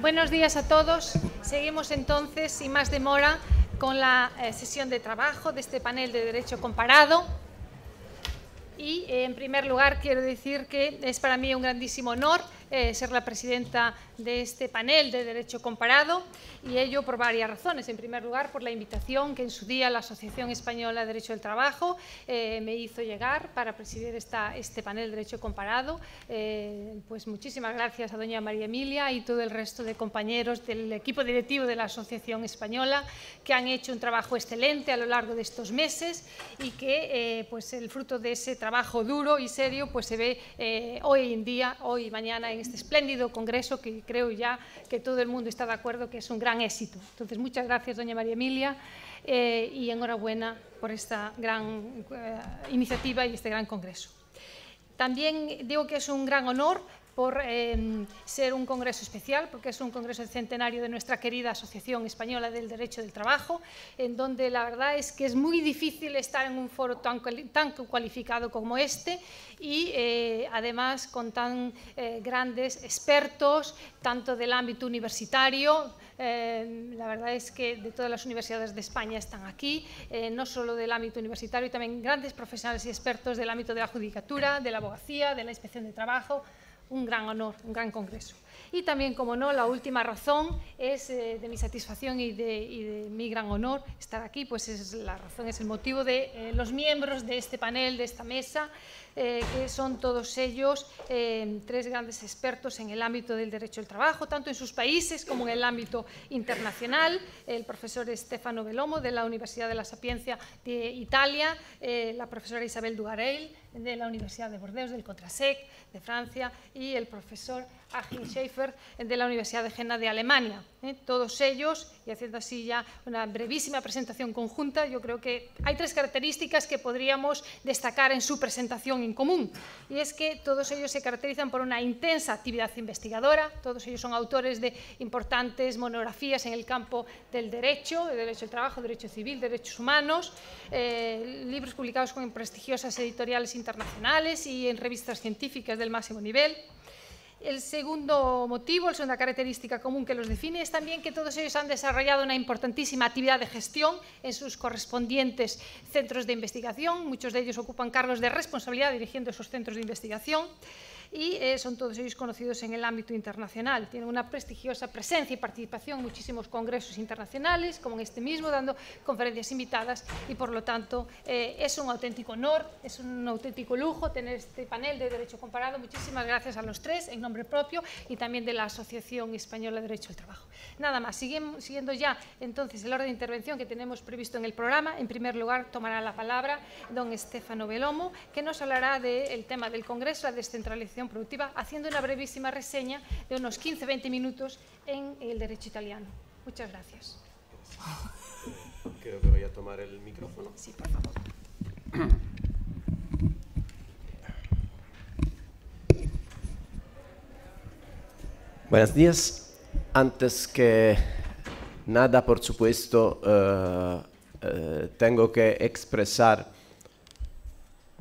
Buenos días a todos. Seguimos entonces, sin más demora, con la eh, sesión de trabajo de este panel de Derecho Comparado. Y eh, en primer lugar quiero decir que es para mí un grandísimo honor eh, ser la presidenta de este panel de Derecho Comparado y ello por varias razones. En primer lugar, por la invitación que en su día la Asociación Española de Derecho del Trabajo eh, me hizo llegar para presidir esta, este panel de Derecho Comparado. Eh, pues muchísimas gracias a doña María Emilia y todo el resto de compañeros del equipo directivo de la Asociación Española que han hecho un trabajo excelente a lo largo de estos meses y que pues el fruto de ese trabajo duro y serio pues se ve hoy en día, hoy y mañana en este espléndido congreso que creo ya que todo el mundo está de acuerdo que es un gran éxito. Entonces, muchas gracias, doña María Emilia, eh, y enhorabuena por esta gran eh, iniciativa y este gran congreso. También digo que es un gran honor por em, ser un congreso especial, porque es un congreso centenario de nuestra querida Asociación Española del Derecho del Trabajo, en donde la verdad es que es muy difícil estar en un foro tan, tan cualificado como este y eh, además con tan eh, grandes expertos, tanto del ámbito universitario, em, la verdad es que de todas las universidades de España están aquí, eh, no solo del ámbito universitario, también grandes profesionales y expertos del ámbito de la judicatura, de la abogacía, de la inspección de trabajo, un gran honor, un gran congreso. Y también, como no, la última razón es eh, de mi satisfacción y de, mi gran honor estar aquí, pues es la razón, es el motivo de eh, los miembros de este panel, de esta mesa, eh, que son todos ellos tres grandes expertos en el ámbito del derecho al trabajo, tanto en sus países como en el ámbito internacional. El profesor Stefano Belomo de la Universidad de la Sapiencia de Italia, la profesora Isabel Dugarel de la Universidad de Bordeaux, del Contrasec de Francia y el profesor Agin Schaefer de la Universidad de Jena de Alemania. ¿eh? todos ellos, y haciendo así ya una brevísima presentación conjunta, yo creo que hay tres características que podríamos destacar en su presentación en común, y es que todos ellos se caracterizan por una intensa actividad investigadora, todos ellos son autores de importantes monografías en el campo del derecho, del derecho del trabajo, derecho civil, derechos humanos, eh, libros publicados con prestigiosas editoriales internacionales y en revistas científicas del máximo nivel. El segundo motivo, la segunda característica común que los define es también que todos ellos han desarrollado una importantísima actividad de gestión en sus correspondientes centros de investigación. Muchos de ellos ocupan cargos de responsabilidad dirigiendo esos centros de investigación y eh, son todos ellos conocidos en el ámbito internacional. Tienen una prestigiosa presencia y participación en muchísimos congresos internacionales, como en este mismo, dando conferencias invitadas y por lo tanto eh, es un auténtico honor, es un auténtico lujo tener este panel de Derecho Comparado. Muchísimas gracias a los tres en nombre propio y también de la Asociación Española de Derecho al Trabajo. Nada más, siguiendo, ya entonces el orden de intervención que tenemos previsto en el programa, en primer lugar tomará la palabra don Estefano Belomo, que nos hablará del tema del Congreso, la descentralización Productiva, haciendo una brevísima reseña de unos 15-20 minutos en el derecho italiano. Muchas gracias. Creo que voy a tomar el micrófono. Sí, por favor. Buenos días. Antes que nada, por supuesto, eh, eh, tengo que expresar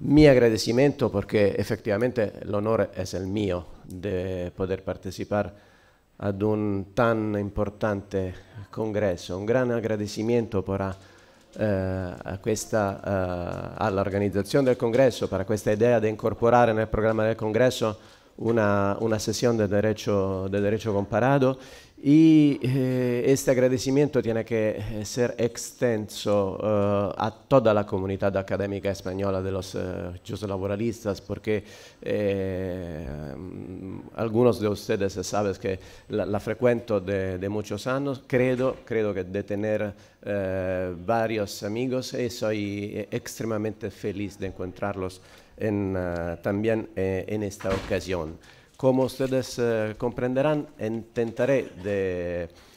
Mi agradecimiento perché effettivamente l'onore è il mio di poter partecipare ad un tan importante congresso. Un gran agradecimento per eh, eh, all'organizzazione del congresso, per questa idea di incorporare nel programma del congresso una, una sessione del derecho, del derecho Y eh, este agradecimiento tiene que eh, ser extenso eh, a toda la comunidad académica española de los laboralistas, porque algunos de ustedes saben que la, frecuento de, muchos años. Creo, creo que de tener varios amigos y soy extremadamente feliz de encontrarlos también en esta ocasión. Como ustedes eh, comprenderán, intentaré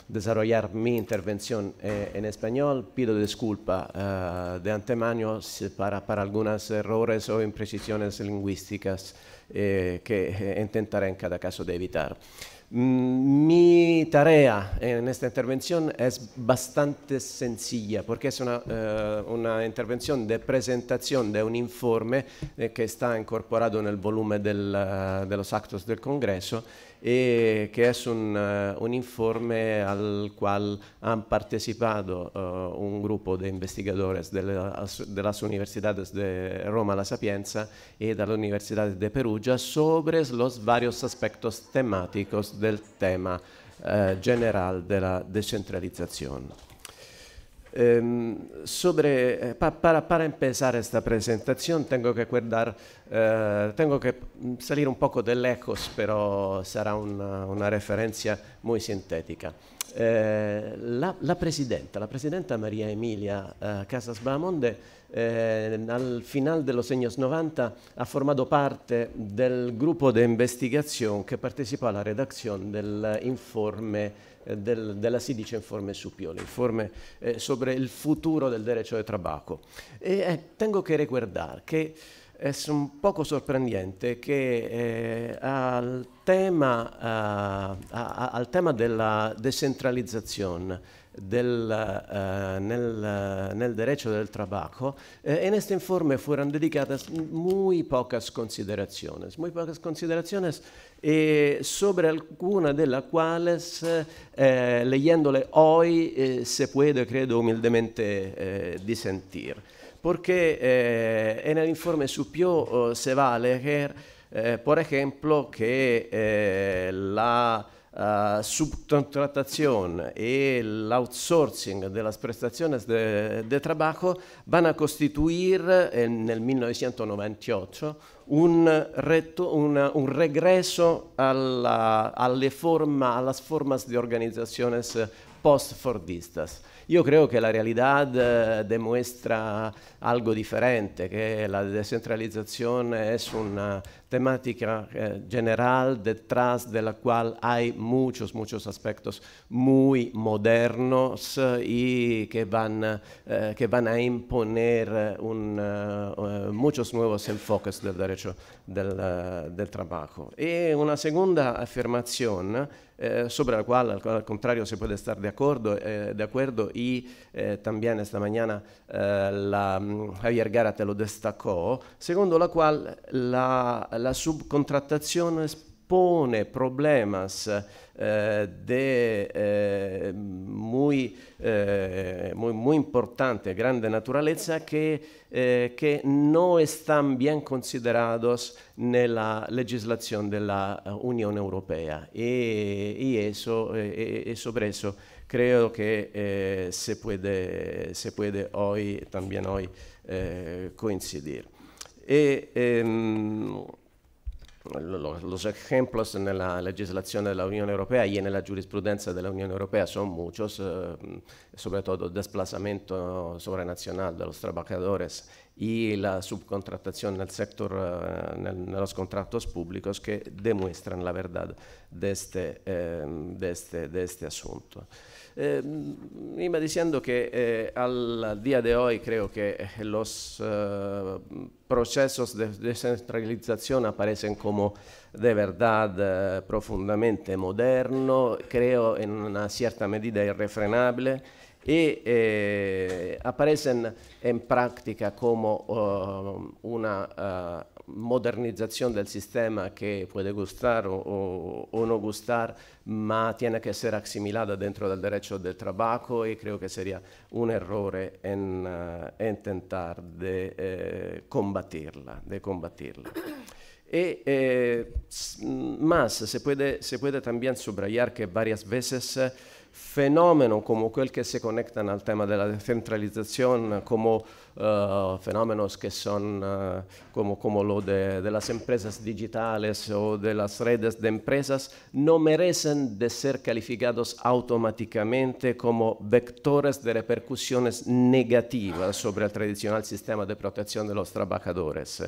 desarrollar mi intervención eh, en español. Pido disculpa eh, de antemano para, para algunos errores o imprecisiones lingüísticas que intentaré en cada caso evitar. Mm, mi tarea en esta intervención es bastante sencilla porque es una, eh, una intervención de presentación de un informe eh, que está incorporado en el volumen del, uh, de los actos del Congreso e che è un, eh, un informe al quale han partecipato uh, un gruppo di investigatori de, Università de, Roma La Sapienza e de di Perugia sobre los varios aspectos temáticos del tema uh, general de la Ehm, sobre, eh, pa, para, para, empezar esta presentación tengo que guardar, eh, tengo que salir un poco del ecos, pero será una, una referencia muy sintética. Eh, la, la, presidenta, la presidenta Maria Emilia eh, Casas Bramonde, eh, al final de los años 90 ha formado parte del gruppo de investigación que participó alla la redacción del informe eh, del, della si dice informe supiole, informe eh, sobre il futuro del derecho cioè de trabajo. E eh, tengo che ricordare che è un poco sorprendente che eh, al, tema, eh, al, tema, della decentralizzazione del, eh, nel, nel derecho cioè del trabajo, eh, in queste informe furono dedicate muy pocas consideraciones, muy pocas consideraciones e sobre alcuna delle quali, eh, leyendole oggi, eh, se puede, credo, umildemente eh, disentir. Porque eh, en el informe supió eh, se va a leer, eh, por ejemplo, que eh, la... Uh, subcontratación y el outsourcing de las de, de trabajo van a costituire en el 1998 un, retto, una, un regreso alla, alle forma, alla formas di organizaciones post-fordistas. Io credo che la realidad eh, demuestra algo diferente, che la descentralización è una tematica eh, general detrás della quale cual hay muchos, muchos aspectos muy modernos y che van, eh, van a imponer uh, muchos nuevos enfoques del derecho del, uh, del trabajo. Y una segunda afirmación eh, sobre la quale al, contrario, si può estar d'accordo acuerdo, eh, de eh, también esta mañana eh, la, mm, Javier Garate lo destacò, secondo la quale la, la subcontrattazione pone problemas eh, de, eh, muy, eh, muy, muy, importante, grande naturaleza que, que, eh, no están bien considerados en la legislación de la eh, Unión Europea. Y, y eso, y sobre eso creo que eh, se, puede, se puede hoy, también hoy, coincidir. Y, Los ejemplos nella legislazione dell'Unione Europea e nella giurisprudenza dell'Unione Europea sono muchos, eh, soprattutto il desplazamento sovranazionale dei lavoratori e la subcontratación nel settore, eh, nel, nellos contratos públicos que la verità di questo eh, de este, asunto. Eh, iba diciendo che eh, al día de hoy creo que los eh, procesos de descentralización aparecen como de verdad eh, profundamente moderno, creo en una cierta medida irrefrenable y eh, aparecen en práctica como uh, una uh, modernizzazione del sistema che puede gustare o, o, o, no gustar, ma tiene che essere assimilata dentro del derecho del trabajo e credo che sarebbe un errore in, uh, eh, intentar de, eh, combatirla, de combatirla. Y eh, más, se puede, se puede también subrayar que varias veces fenomeno come quel che si connecta al tema della decentralizzazione, come uh, eh, fenomeni che sono uh, eh, come, come lo de, de las empresas o delle las redes de empresas, no merecen essere ser automaticamente come como di repercussioni negative negativas sobre sistema de protección de los trabajadores.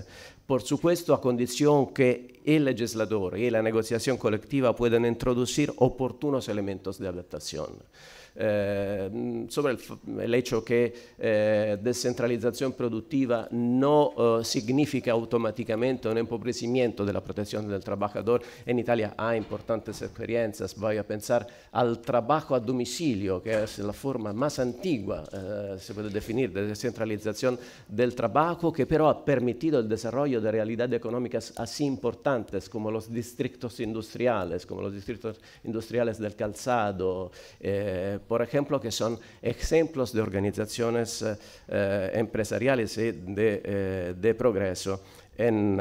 Por supuesto, a condizione che il legislatore e la negoziazione colectiva possano introducir opportuni elementi di adaptación. situación. Ehm, eh, sobre el, el, hecho que eh, descentralización productiva no eh, significa automáticamente un empobrecimiento de la protección del trabajador. En Italia hay importantes experiencias, voy a pensar al trabajo a domicilio, que es la forma más antigua, eh, se puede definir, de descentralización del trabajo, que pero ha permitido el desarrollo de realidades económicas así importantes como los distritos industriales, como los distritos industriales del calzado, eh, por ejemplo, que son ejemplos de organizaciones eh, eh, empresariales y eh, de, progreso en,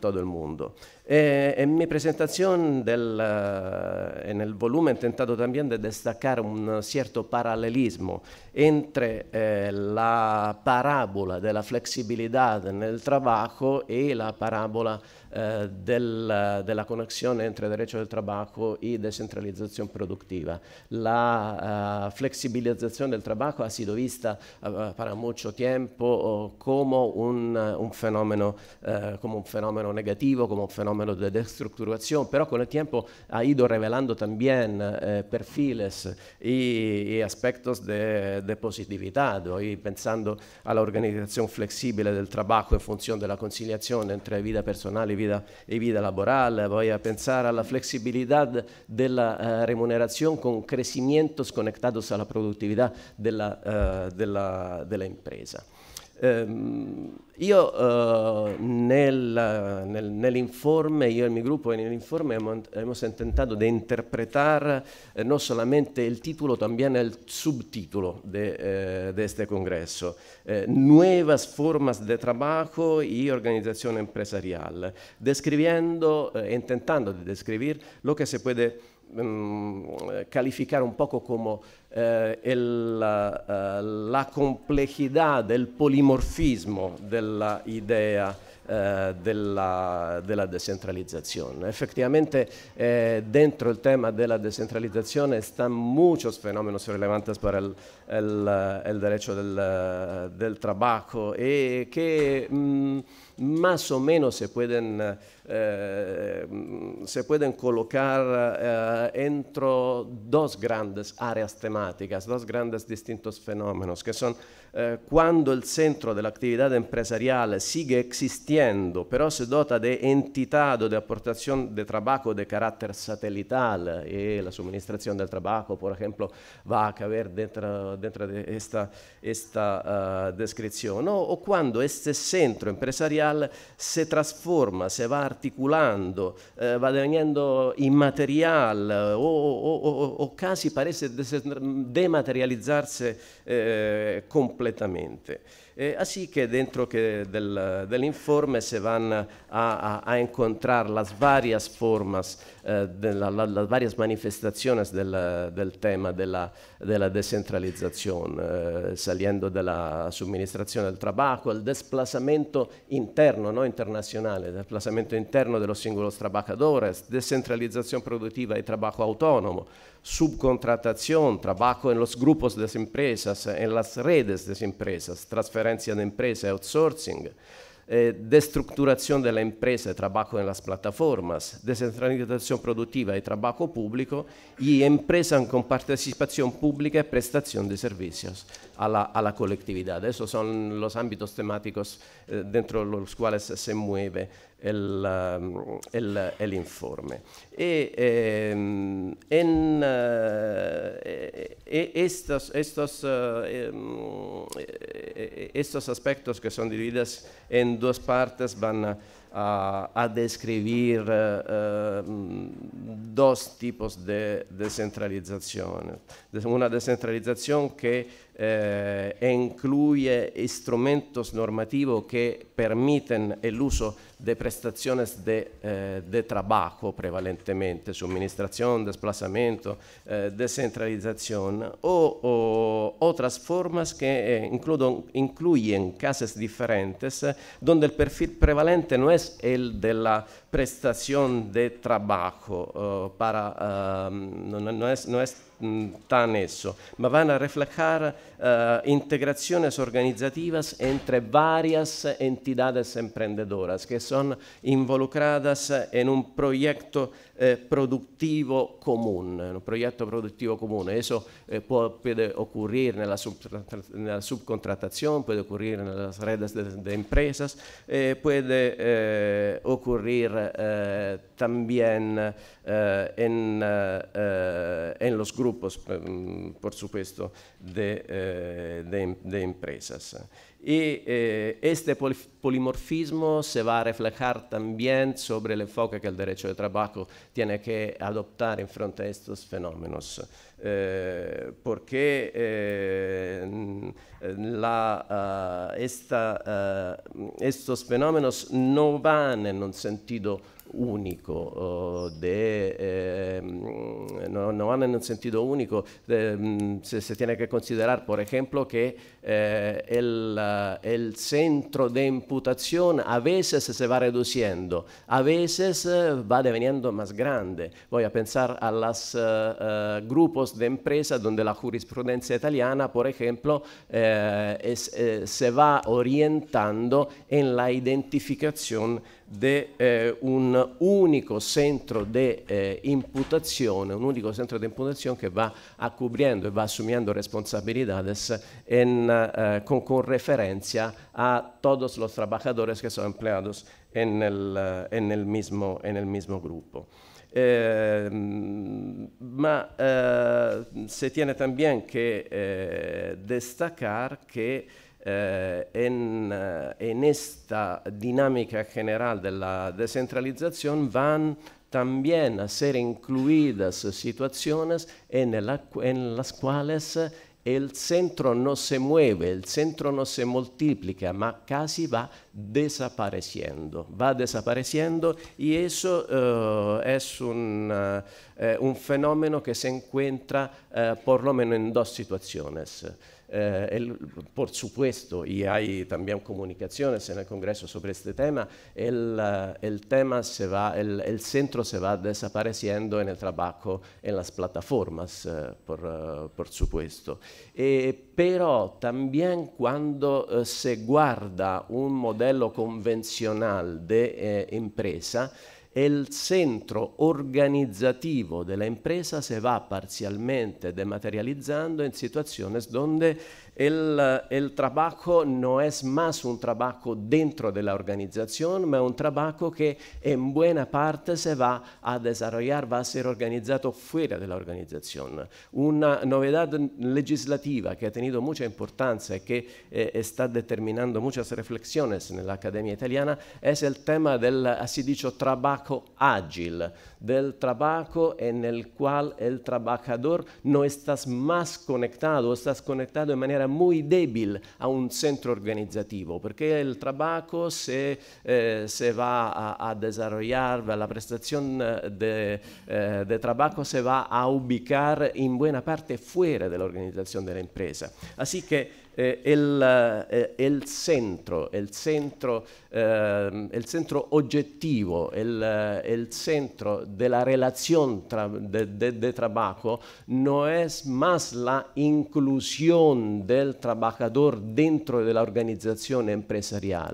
todo el mundo. en mi presentación, en el volumen, he intentado también de destacar un cierto paralelismo entre la parábola de la flexibilidad en el trabajo y la parábola eh, del, della connessione entre derecho del trabajo e decentralizzazione produttiva. La uh, flexibilización del trabajo ha sido vista uh, para mucho tiempo como un, eh, un fenómeno, uh, como un fenómeno negativo, come un fenómeno de destrutturazione, pero con il tempo ha ido revelando también perfiles e, y, aspectos de, de positividad, pensando all'organizzazione la del trabajo in funzione della conciliazione tra vita personale e y vida, vida laboral, voy a pensar a la flexibilidad de la uh, eh, remuneración con crecimientos conectados alla produttività della, de uh, de la, de Ehm, io eh, nel, nel, nell'informe, io e il mio gruppo nell'informe abbiamo tentato di interpretare eh, non solamente il titolo, ma anche il subtitolo di eh, questo congresso. Eh, nuevas formas de trabajo y organización empresarial, describiendo, eh, intentando di descrivere lo che se puede um, ehm, calificar un poco como eh, el, uh, eh, la complejidad, del polimorfismo de la idea eh, della, della, descentralizzazione. Effettivamente eh, dentro il tema della descentralizzazione sta muchos fenómenos relevantes per il el, el, el del, del, trabajo e che... Mh, mm, más o menos se pueden, eh, eh, colocar eh, entre dos grandes áreas temáticas, dos grandes distintos fenómenos, que son Eh, quando il centro dell'attività empresariale sigue esistendo, però si dota di entità o di apportazione di trabajo di carattere satellitare e la somministrazione del trabajo, per esempio, va a caber dentro, dentro de uh, eh, descripción, ¿no? o quando questo centro empresariale si trasforma, se va articolando, eh, va diventando immateriale o, o, o, o, casi parece dematerializzarsi eh, completamente completamente. Eh, ah así que dentro que del, del informe se van a, a, a encontrar las varias formas eh, le varie manifestazioni del, del tema della, la, de la eh, saliendo dalla la del trabajo, al desplazamento interno, non internazionale, el desplazamiento interno de los singulos trabajadores, produttiva e y trabajo autónomo, subcontratación, trabajo en los grupos de empresas, en las redes de empresas, transferencia de empresas, outsourcing eh, destructuración de la empresa y trabajo en las plataformas, descentralización productiva y trabajo público y empresa con participación pública y prestación de servicios a la, a la colectividad. Esos son los temáticos eh, dentro i quali si muove l'informe. Um, e, ehm, en, eh, estos, estos, eh, ehm, estos, aspectos que son divididos en dos partes van a, a describir eh, ehm, dos tipos de descentralización. Una descentralización que eh, incluye instrumentos normativos che permiten el uso de prestaciones de, eh, de prevalentemente, suministración, desplazamento, eh, descentralización o, o, otras formas que eh, includo, incluyen casas diferentes eh, donde el perfil prevalente non è il della prestación de trabajo uh, para, uh, ehm, no, no, es, no es mm, tan eso, pero van a reflejar uh, eh, integraciones organizativas entre varias entidades emprendedoras que son involucradas en un proyecto eh, productivo comune, un progetto produttivo comune. Eso eh, puede, puede, ocurrir en la, sub, en la, subcontratación, puede ocurrir en las redes de, de empresas, eh, puede eh, ocurrir eh, también eh, en, en, los grupos, mm, por supuesto, de, de, de empresas. Y eh, este polimorfismo se va a reflejar también sobre el enfoque que el derecho de trabajo tiene que adoptar en frente a estos fenómenos, eh, porque eh, la, uh, esta, uh, estos fenómenos no van en un sentido eh, ehm, unico, de, eh, no, no van en un sentido único, de, se, se, tiene que considerar, por ejemplo, que eh, el, eh, el, centro de imputación a veces se va reduciendo, a veces eh, va deveniendo más grande. Voy a pensar a los uh, uh, grupos de empresas donde la jurisprudencia italiana, por ejemplo, eh, es, se va orientando en la identificación di eh, un unico centro di eh, imputazione, un unico centro di imputazione che va accubriendo e va assumendo responsabilidades eh, con, con, referencia a todos los trabajadores che sono empleati nel, eh, el, mismo, gruppo. Eh, ma eh, se tiene también che eh, destacar que eh, en, eh, en, esta dinámica general de la van también a ser incluidas situaciones en, la, en las cuales el centro no se mueve, el centro no se multiplica, ma casi va desapareciendo, va desapareciendo y eso uh, es un, uh, un, fenómeno que se encuentra uh, por lo menos en dos situaciones. Eh, el, por supuesto, y hay también comunicaciones en el Congreso sobre este tema, el, eh, el tema se va, el, el, centro se va desapareciendo en el trabajo en las plataformas, eh, por, uh, por, supuesto. Eh, pero también cuando eh, se guarda un modelo convencional de eh, empresa, e il centro organizzativo dell'impresa si va parzialmente dematerializzando in situazioni dove el, el, trabajo no es más un trabajo dentro de la organización, pero un trabajo que en buena parte se va a desarrollar, va a ser organizado fuera de la organización. Una novedad legislativa que ha tenido mucha importancia y que eh, está determinando muchas reflexiones en la Academia Italiana es el tema del, así dicho, trabajo ágil del trabajo en el cual el trabajador no está más conectado, está conectado de manera muy débil a un centro organizativo, porque el trabajo se, eh, se va a, a, desarrollar, la prestación eh, de, eh, de, trabajo se va a ubicar en buena parte fuera de la organización de la empresa. Así que eh, il, eh, il, centro, il centro, eh, il centro oggettivo, il, il, centro della relazione tra, de, de, de trabajo no es más la inclusione del trabajador dentro de la organización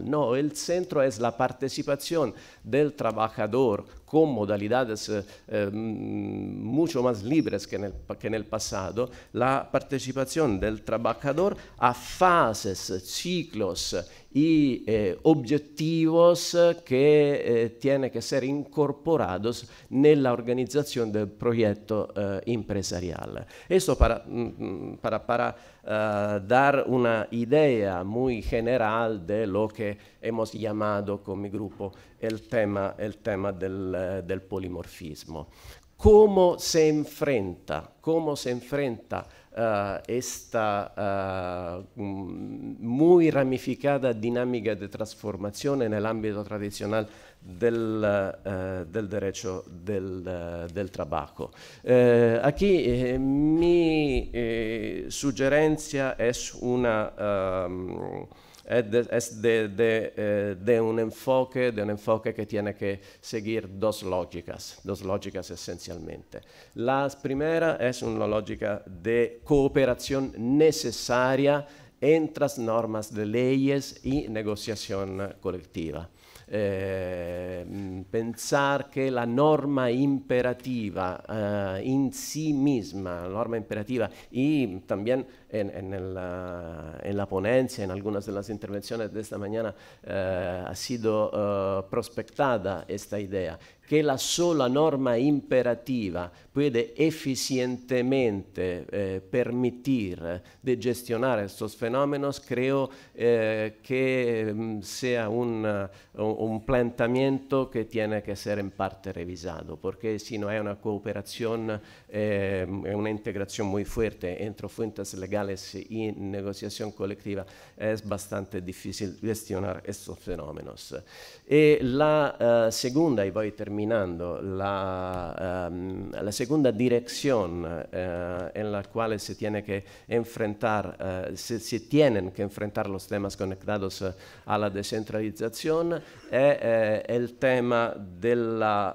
no, il centro è la partecipazione del trabajador con modalidades eh, mm, mucho más libres que que en, el, pasado, la participación del trabajador a fases, ciclos y eh, objetivos que eh, tiene que ser incorporados en la del progetto eh, empresarial. Esto para, uh, dar una idea molto generale di quello che abbiamo chiamato con mi grupo el tema, el tema del, eh, del polimorfismo cómo se enfrenta, cómo se enfrenta uh, esta uh, muy ramificada dinámica de transformación en el del, uh, del derecho del, del trabajo. aquí eh, mi eh, sugerencia es una... Um, es, eh, de, un enfoque, de un enfoque que tiene que seguir dos lógicas, dos lógicas esencialmente. La primera es una lógica de cooperación necesaria entre las normas de leyes y negociación colectiva. eh, pensare che la norma imperativa eh, in sí misma, la norma imperativa, e anche nella en, la, en, la, ponencia, en algunas de las intervenciones de mañana, eh, ha sido eh, prospectada esta idea, che la sola norma imperativa puede eficientemente eh, permitir de gestionar estos fenómenos, creo eh, que mm, sea un, uh, un, planteamiento que tiene que ser en parte revisado, porque si no hay una cooperación, eh, mm, una integración muy fuerte entre fuentes legales y negociación colectiva, es bastante difícil gestionar estos fenómenos. Y eh, la uh, segunda, y voy terminando, la, um, la segunda segunda dirección eh, en la cual se tiene que enfrentar, eh, se, se, tienen que enfrentar los temas conectados eh, a la descentralización è eh, il tema della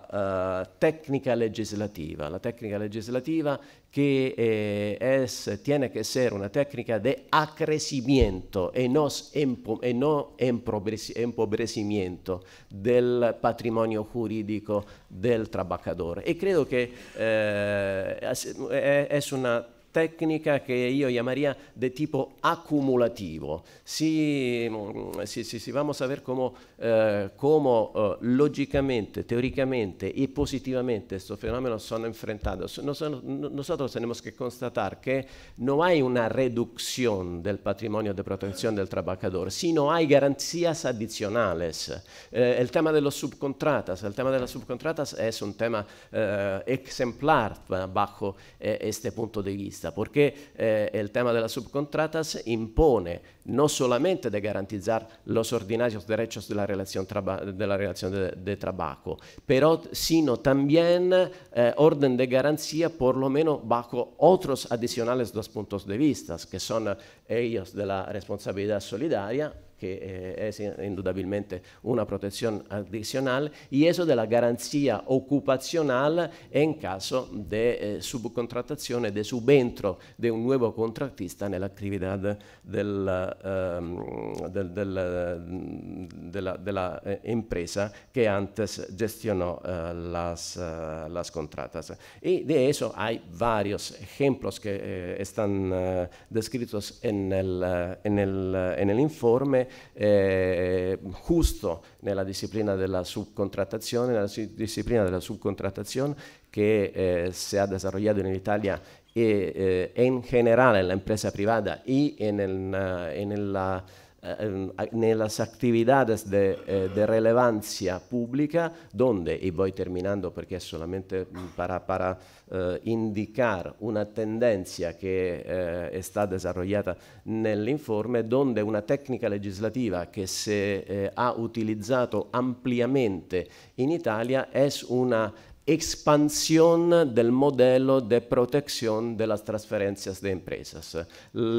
uh, tecnica legislativa. La tecnica legislativa que eh, es, tiene que ser una técnica de acrecimiento y, nos y no empobrecimiento del patrimonio jurídico del trabajador. Y creo que eh, es una tecnica che io chiamaria di tipo acumulativo. Mm, si, si, si vamos a ver cómo, eh, eh, lógicamente, teoricamente e positivamente estos fenómenos sono enfrentados, nosotros, nosotros tenemos que constatar que no hay una reducción del patrimonio di protezione del trabajador, sino hay garantías adicionales. Eh, el tema de los subcontratas, el tema de las subcontratas es un tema exemplar eh, bajo eh, este punto de vista vista, porque eh, el tema de subcontratas impone non solamente di garantizzare los ordinarios derechos della relazione relación, de, la relación de, de, trabajo, pero sino también eh, orden de garantía por lo menos bajo otros adicionales dos puntos de vista, che sono ellos de la responsabilidad solidaria que eh, è indudablemente una protezione adicional, y eso de la garantía ocupacional caso di eh, subcontratación, de subentro di un nuovo contratista en la actividad del, um, antes gestionò eh, las, uh, las contratas. Y eso hay vari ejemplos che están descritos en el, en, el, en informe eh, justo nella disciplina della subcontrattazione, nella disciplina della subcontrattazione che eh, se ha desarrollado en Italia e eh, en general en la empresa privada y en, nelle attività di de, eh, de, relevancia pública, donde, y terminando perché è solamente mm, per para eh, indicar una tendencia que eh, stata desarrollada nell'informe, dove una tecnica legislativa che si eh, ha utilizzato ampiamente in Italia è una expansión del modelo de protección de las transferencias de empresas,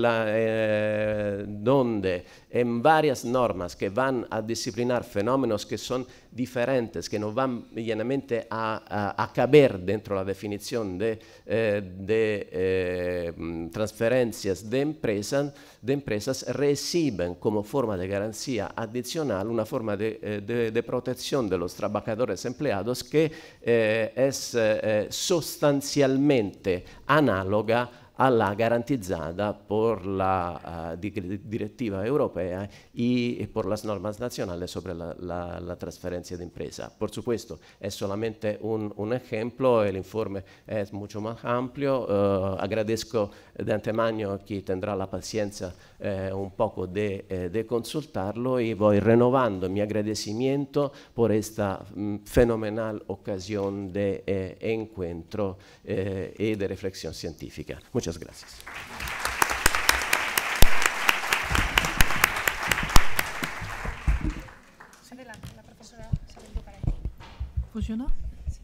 eh, donde en varias normas que van a disciplinar fenómenos que son diferentes que no van llanamente a, a, a caber dentro la definición de, eh, de eh, mm, transferencias de, empresa, de empresas, reciben como forma de garantía adicional una forma de, eh, de, de protección de los trabajadores empleados que eh, es eh, eh, sustancialmente análoga alla garantizzata per la uh, direttiva europea e per le norme nazionali sulla la, la, trasferenza d'impresa. impresa. Por supuesto, è solamente un, un ejemplo, el informe es mucho más amplio. Uh, agradezco di antemano chi tendrà la pazienza Eh, un poco eh, de, consultarlo y voy renovando mi agradecimiento por esta mm, fenomenal ocasión de eh, encuentro y de reflexión científica. Muchas gracias.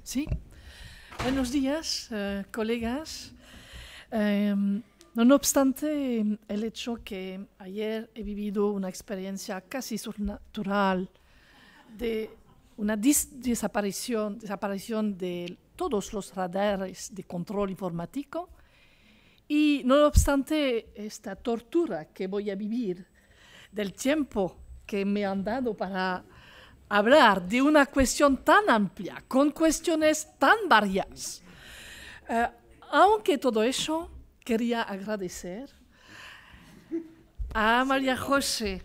Sí. Buenos días, colegas. Em, no obstante, el hecho que ayer he vivido una experiencia casi sobrenatural de una desaparición, desaparición de todos los radares de control informático, y no obstante esta tortura que voy a vivir del tiempo que me han dado para hablar de una cuestión tan amplia, con cuestiones tan varias, eh, aunque todo eso quería agradecer a María José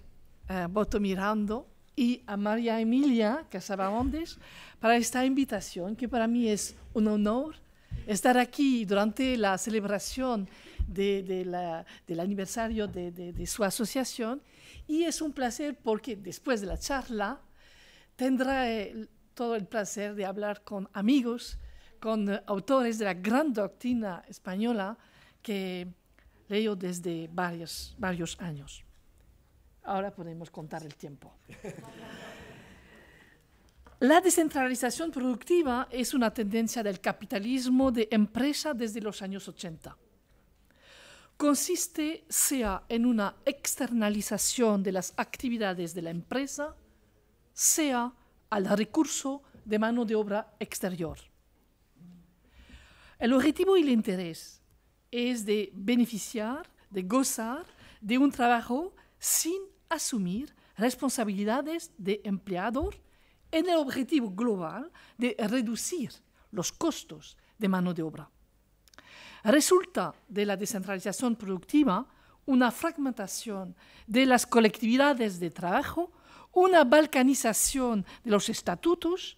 eh, Botomirando y a María Emilia Casaba-Hondes para esta invitación, que para mí es un honor estar aquí durante la celebración del aniversario de, su asociación. Y es un placer porque después de la charla tendrá eh, todo el placer de hablar con amigos, con eh, autores de la gran doctrina española, que leo desde varios, varios años. Ahora podemos contar el tiempo. La descentralización productiva es una tendencia del capitalismo de empresa desde los años 80. Consiste sea en una externalización de las actividades de la empresa, sea al recurso de mano de obra exterior. El objetivo y el interés es de beneficiar, de gozar de un trabajo sin asumir responsabilidades de empleador en el objetivo global de reducir los costos de mano de obra. Resulta de la descentralización productiva una fragmentación de las colectividades de trabajo, una balcanización de los estatutos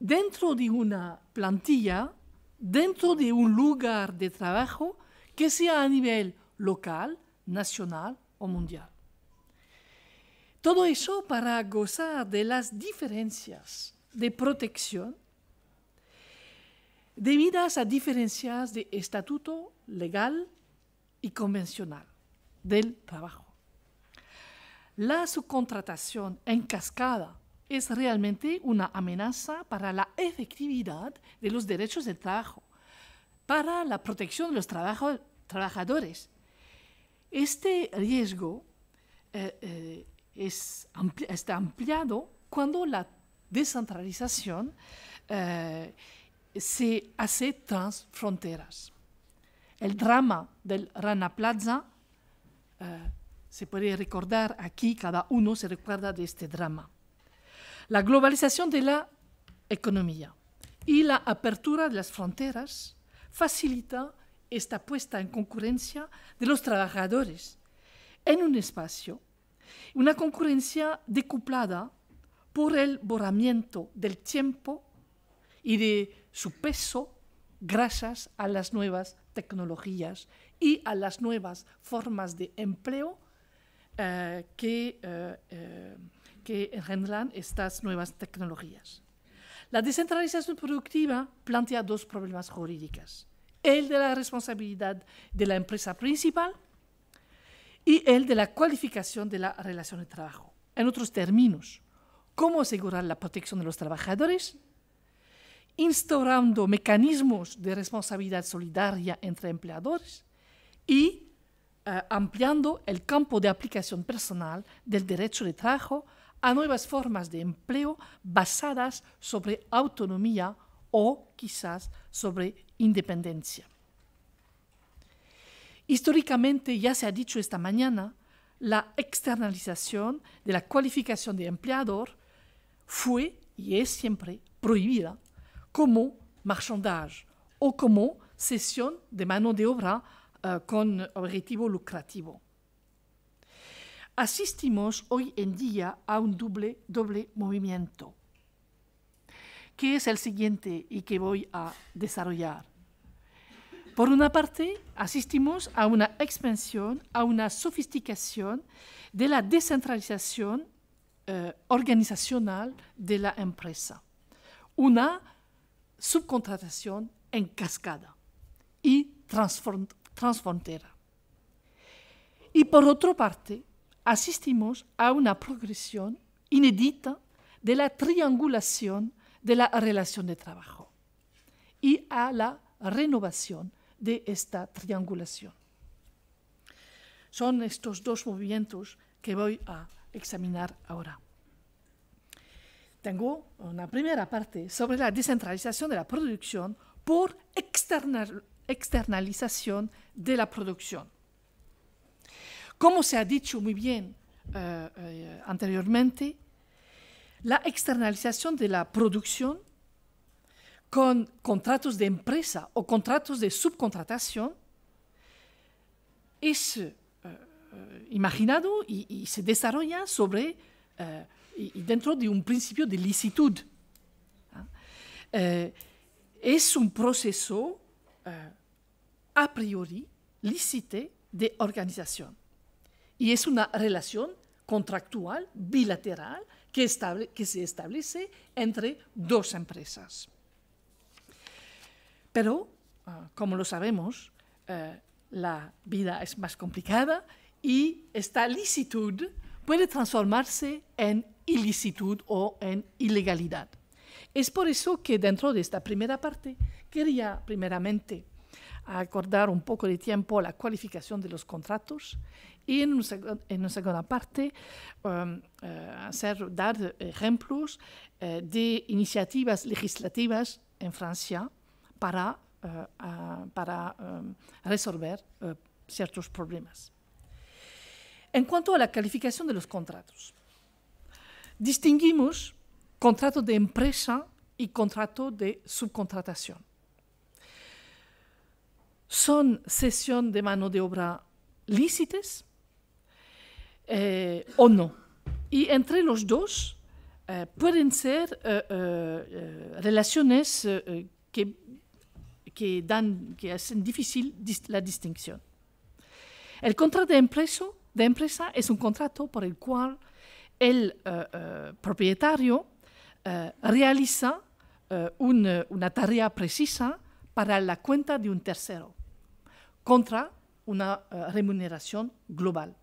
dentro de una plantilla dentro de un lugar de trabajo que sea a nivel local, nacional o mundial. Todo eso para gozar de las diferencias de protección debidas a diferencias de estatuto legal y convencional del trabajo. La subcontratación en cascada es realmente una amenaza para la efectividad de los derechos del trabajo, para la protección de los trabajadores. Este riesgo eh, eh, está ampliado cuando la descentralización eh, se hace trans fronteras. El drama del Rana Plaza se puede recordar aquí, cada uno se recuerda de este drama la globalización de la economía y la apertura de las fronteras facilita esta puesta en concurrencia de los trabajadores en un espacio, una concurrencia decuplada por el borramiento del tiempo y de su peso gracias a las nuevas tecnologías y a las nuevas formas de empleo eh, que eh, eh, que engendran estas nuevas tecnologías. La descentralización productiva plantea dos problemas jurídicos, el de la responsabilidad de la empresa principal y el de la cualificación de la relación de trabajo. En otros términos, cómo asegurar la protección de los trabajadores, instaurando mecanismos de responsabilidad solidaria entre empleadores y eh, ampliando el campo de aplicación personal del derecho de trabajo a nuevas formas de empleo basadas sobre autonomía o quizás sobre independencia. Históricamente, ya se ha dicho esta mañana, la externalización de la cualificación de empleador fue y es siempre prohibida como marchandage o como cesión de mano de obra eh, con objetivo lucrativo asistimos hoy en día a un doble, doble movimiento, que es el siguiente y que voy a desarrollar. Por una parte, asistimos a una expansión, a una sofisticación de la descentralización eh, organizacional de la empresa, una subcontratación en cascada y transfrontera. Y por otra parte, asistimos a una progresión inédita de la triangulación de la relación de trabajo y a la renovación de esta triangulación. Son estos dos movimientos que voy a examinar ahora. Tengo una primera parte sobre la descentralización de la producción por externalización de la producción. Como se ha dicho muy bien eh, eh, anteriormente, la externalización de la producción con contratos de empresa o contratos de subcontratación es eh, imaginado y, se desarrolla sobre dentro de un principio de licitud. ¿ah? es un proceso a priori lícite de organización. Y es una relación contractual, bilateral, que, que se establece entre dos empresas. Pero, ah, como lo sabemos, eh, la vida es más complicada y esta licitud puede transformarse en ilicitud o en ilegalidad. Es por eso que dentro de esta primera parte quería primeramente acordar un poco de tiempo a la cualificación de los contratos y en, una segunda parte, um, eh, hacer, dar ejemplos eh, de iniciativas legislativas en Francia para, eh, um, resolver ciertos problemas. En cuanto a la calificación de los contratos, distinguimos contrato de empresa y contrato de subcontratación. Son sesión de mano de obra lícites eh, o no. Y entre los dos eh, pueden ser eh, relaciones que, hacen difícil la distinción. El contrato de, empresa es un contrato por el cual el propietario realiza una tarea precisa para la cuenta de un tercero contra una remuneración global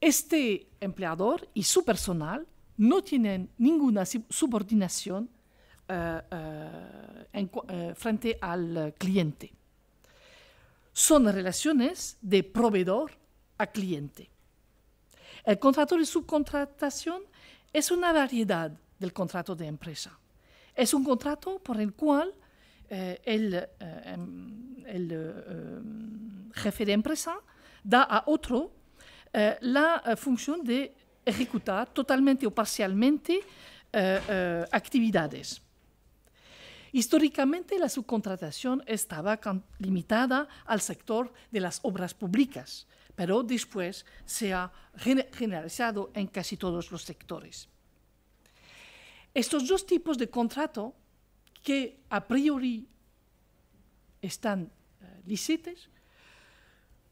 este empleador y su personal no tienen ninguna subordinación eh, eh, eh, frente al cliente. Son relaciones de proveedor a cliente. El contrato de subcontratación es una variedad del contrato de empresa. Es un contrato por el cual el, em, em, jefe de empresa da a otro eh, la eh, función de ejecutar totalmente o parcialmente eh, actividades. Históricamente la subcontratación estaba limitada al sector de las obras públicas, pero después se ha generalizado en casi todos los sectores. Estos dos tipos de contrato que a priori están lícitos,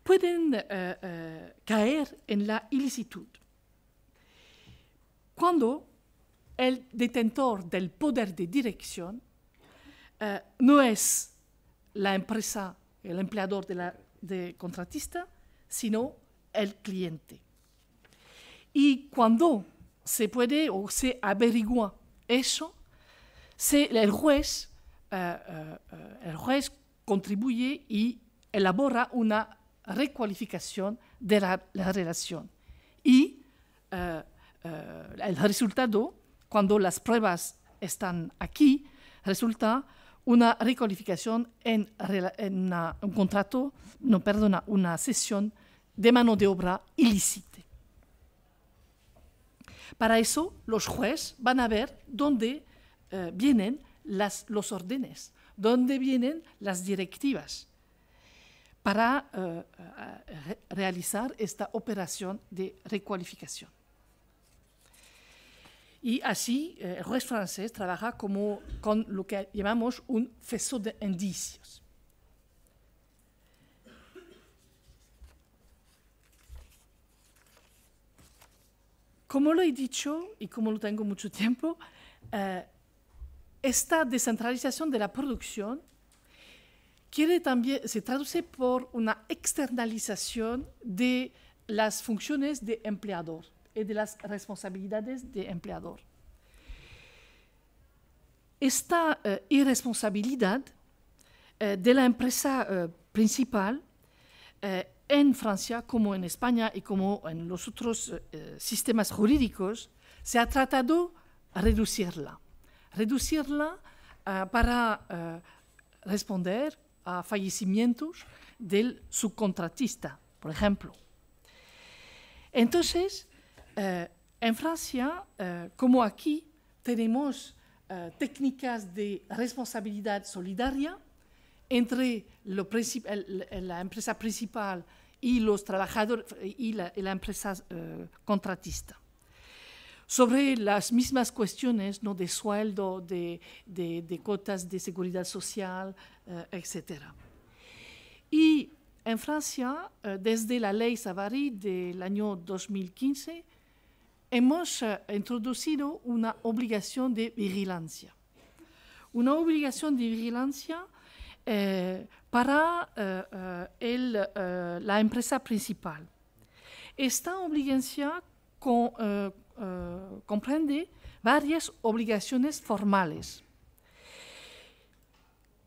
pueden eh, eh, caer en la ilicitud. Cuando el detentor del poder de dirección eh, no es la empresa, el empleador de, contratista, sino el cliente. Y cuando se puede o se averigua eso, se, el, juez, el juez contribuye y elabora una recualificación de la, relación. Y eh, eh, el resultado, cuando las pruebas están aquí, resulta una recualificación en, un contrato, no perdona, una sesión de mano de obra ilícita. Para eso, los jueces van a ver dónde eh, vienen las, los órdenes, dónde vienen las directivas, para eh, eh, realizar esta operación de recualificación. Y así eh, el juez francés trabaja como, con lo que llamamos un feso de indicios. Como lo he dicho y como lo tengo mucho tiempo, esta descentralización de la producción también, se traduce por una externalización de las funciones de empleador y eh, de las responsabilidades de empleador. Esta eh, irresponsabilidad eh, de la empresa principal en Francia, como en España y como en los otros sistemas jurídicos, se ha tratado de reducirla. Reducirla para responder ...a fallecimientos del subcontratista, por ejemplo. Entonces, eh, en Francia, eh, como aquí, tenemos eh, técnicas de responsabilidad solidaria entre la empresa principal y los trabajadores y la, empresa contratista. Sobre las mismas cuestiones ¿no? de sueldo, de, de, de, cotas de seguridad social, eh, etc. Y en Francia, eh, desde la ley Savary del año 2015, hemos eh, introducido una obligación de vigilancia. Una obligación de vigilancia para la empresa principal. Esta obligación comprende varias obligaciones formales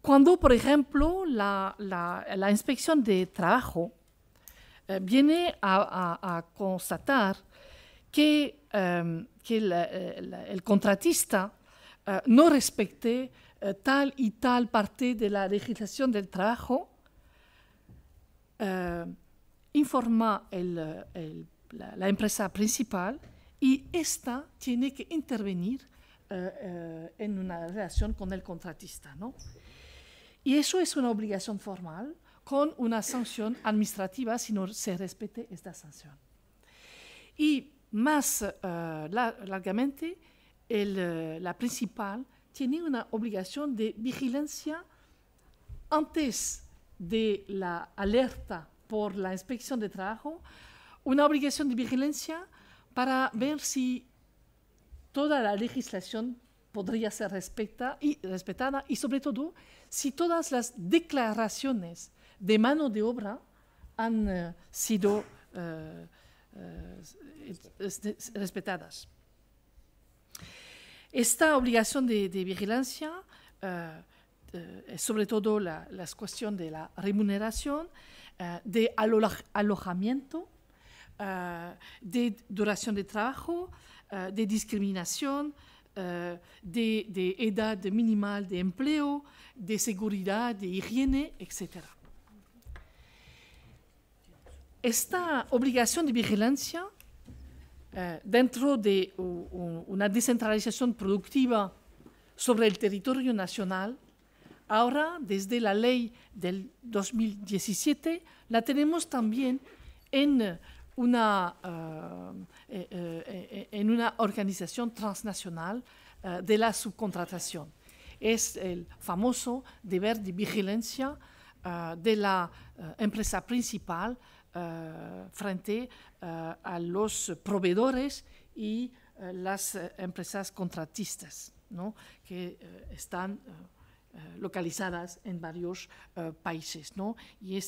cuando, por ejemplo, la, inspección de trabajo eh, viene a, constatar que, em, eh, el contratista eh, no respete tal y tal parte de la legislación del trabajo, informa la, empresa principal y ésta tiene que intervenir en una relación con el contratista. ¿no? Y eso es una obligación formal con una sanción administrativa si no se respete esta sanción. Y más eh, largamente, eh, la principal tiene una obligación de vigilancia antes de la alerta por la inspección de trabajo, una obligación de vigilancia para ver si toda la legislación podría ser y, respetada y sobre todo si todas las declaraciones de mano de obra han eh, sido eh, eh, respetadas. Esta obligación de, vigilancia, sobre todo la, cuestión de la remuneración, de alojamiento, de duración de trabajo, de discriminación, eh, de, edad minimal de empleo, de seguridad, de higiene, etc. Esta obligación de vigilancia eh, dentro de una descentralización productiva sobre el territorio nacional, ahora desde la ley del 2017, la tenemos también en una, eh, eh, eh, en una organización transnacional de la subcontratación. Es el famoso deber de vigilancia de la empresa principal frente a los proveedores y las empresas contratistas, que están localizadas en varios países. ¿no? Y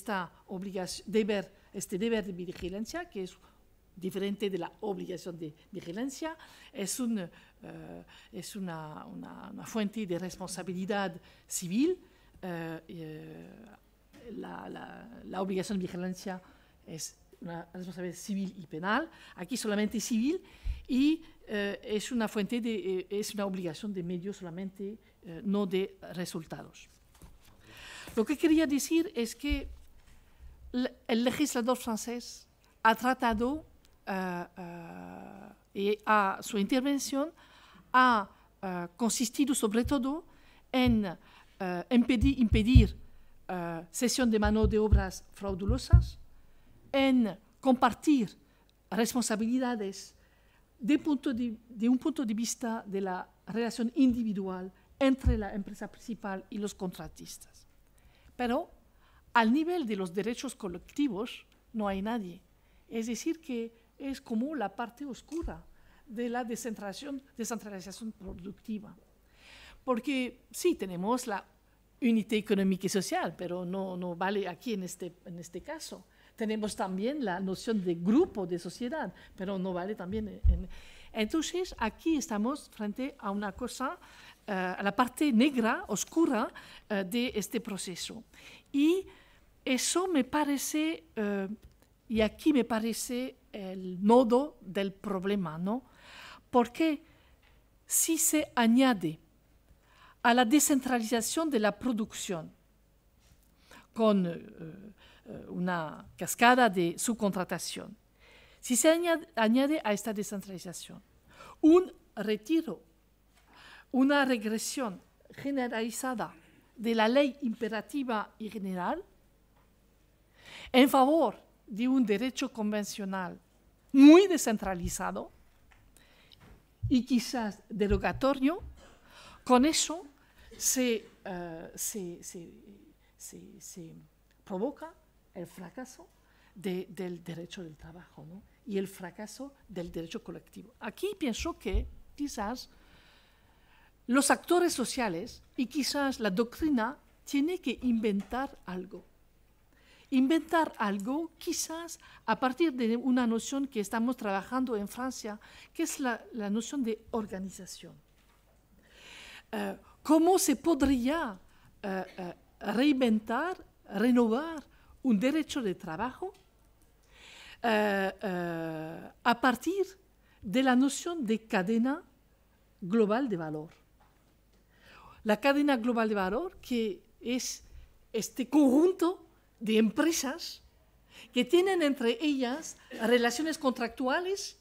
obligación deber este deber de vigilancia, que es diferente de la obligación de vigilancia, es, un, eh, es una, fuente de responsabilidad civil. Eh, eh, la, obligación de vigilancia es una responsabilidad civil y penal, aquí solamente civil, y es una fuente de, es una obligación de medios solamente, no de resultados. Lo que quería decir es que el legislador francés ha tratado eh, eh, y a su intervención ha eh, consistido sobre todo en impedir, impedir cesión de mano de obras fraudulosas, en compartir responsabilidades de, punto de un punto de vista de la relación individual entre la empresa principal y los contratistas. Pero al nivel de los derechos colectivos no hay nadie. Es decir, que es como la parte oscura de la descentralización, productiva. Porque sí, tenemos la unidad económica y social, pero no, no vale aquí en este, en este caso. Tenemos también la noción de grupo, de sociedad, pero no vale también. entonces, aquí estamos frente a una cosa, eh, a la parte negra, oscura eh, de este proceso. Y eso me parece, eh, y aquí me parece el nodo del problema, ¿no? Porque si se añade a la descentralización de la producción con eh, eh, una cascada de subcontratación, si se añade, añade a esta descentralización un retiro, una regresión generalizada de la ley imperativa y general, en favor de un derecho convencional muy descentralizado y quizás derogatorio, con eso se, eh, se, provoca el fracaso del derecho del trabajo y el fracaso del derecho colectivo. Aquí pienso que quizás los actores sociales y quizás la doctrina tiene que inventar algo inventar algo quizás a partir de una noción que estamos trabajando en Francia, que es la, noción de organización. Eh, ¿Cómo se podría eh, eh, reinventar, renovar un derecho de trabajo a partir de la noción de cadena global de valor? La cadena global de valor que es este conjunto de empresas que tienen entre ellas relaciones contractuales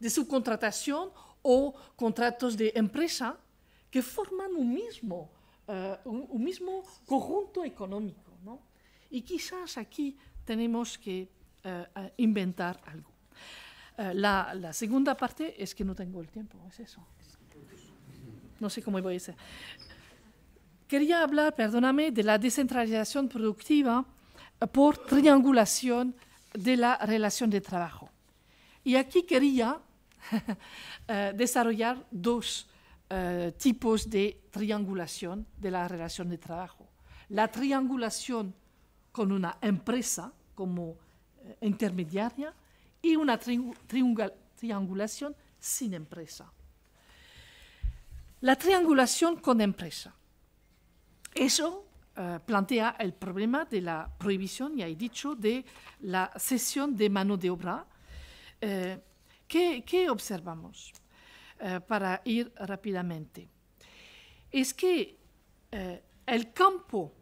de subcontratación o contratos de empresa que forman un mismo, eh, un, mismo conjunto económico. ¿no? Y quizás aquí tenemos que eh, inventar algo. Eh, la, la, segunda parte es que no tengo el tiempo, es eso. No sé cómo voy a hacer. Quería hablar, perdóname, de la descentralización productiva por triangulación de la relación de trabajo. Y aquí quería eh, desarrollar dos eh, tipos de triangulación de la relación de trabajo. La triangulación con una empresa como eh, intermediaria y una triangulación sin empresa. La triangulación con empresa. Eso eh, plantea el problema de la prohibición, ya he dicho, de la cesión de mano de obra. Eh, ¿qué, ¿qué, observamos? Eh, para ir rápidamente. Es que el campo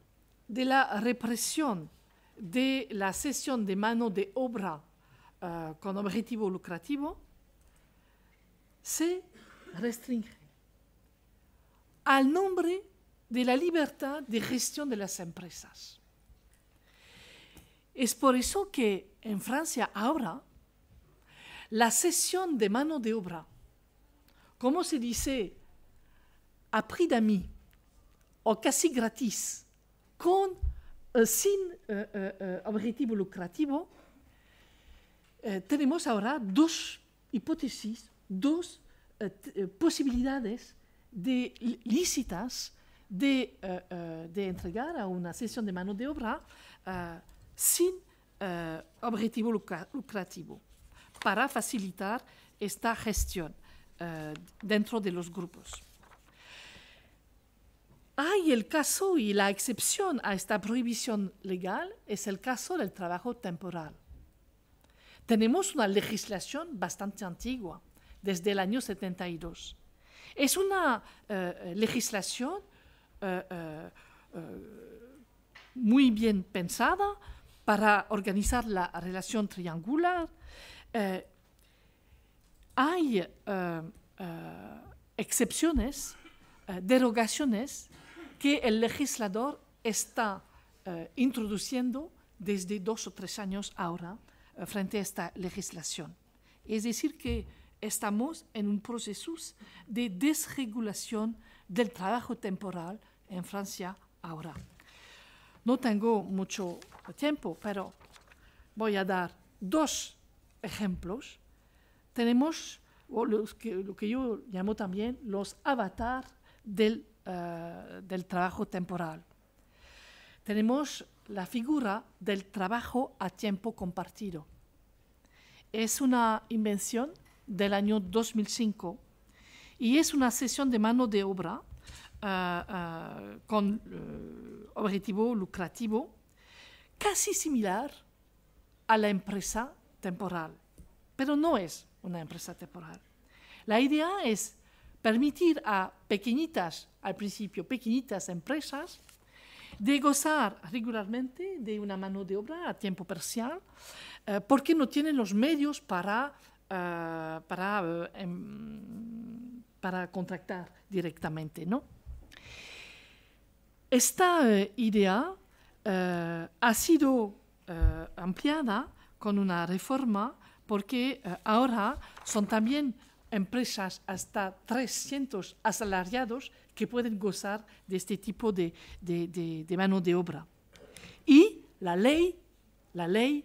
de la represión de la cesión de mano de obra con objetivo lucrativo se restringe al nombre de la libertad de gestión de las empresas. Es por eso que en Francia ahora la cesión de mano de obra, como se dice, a prix d'amis o casi gratis, con, eh, sin eh, eh, objetivo lucrativo, tenemos ahora dos hipótesis, dos posibilidades de lícitas eh, eh, de, entregar a una sesión de mano de obra eh, sin objetivo lucrativo para facilitar esta gestión dentro de los grupos. Hay el caso y la excepción a esta prohibición legal es el caso del trabajo temporal. Tenemos una legislación bastante antigua, desde el año 72. Es una legislación eh, eh, eh, muy bien pensada para organizar la relación triangular. hay excepciones, derogaciones que el legislador está introduciendo desde dos o tres años ahora frente a esta legislación. Es decir, que estamos en un proceso de desregulación del trabajo temporal en Francia ahora. No tengo mucho tiempo, pero voy a dar dos ejemplos. Tenemos lo que yo llamo también los avatars del, eh, del trabajo temporal. Tenemos la figura del trabajo a tiempo compartido. Es una invención del año 2005 y es una sesión de mano de obra con eh, objetivo lucrativo, casi similar a la empresa temporal, pero no es una empresa temporal. La idea es permitir a pequeñitas, al principio pequeñitas empresas, de gozar regularmente de una mano de obra a tiempo parcial, eh, porque no tienen los medios para, eh, para, em, para contractar directamente, ¿no? Esta eh, idea eh, ha sido eh, ampliada con una reforma porque ahora son también empresas hasta 300 asalariados que pueden gozar de este tipo de, mano de obra. Y la ley, la ley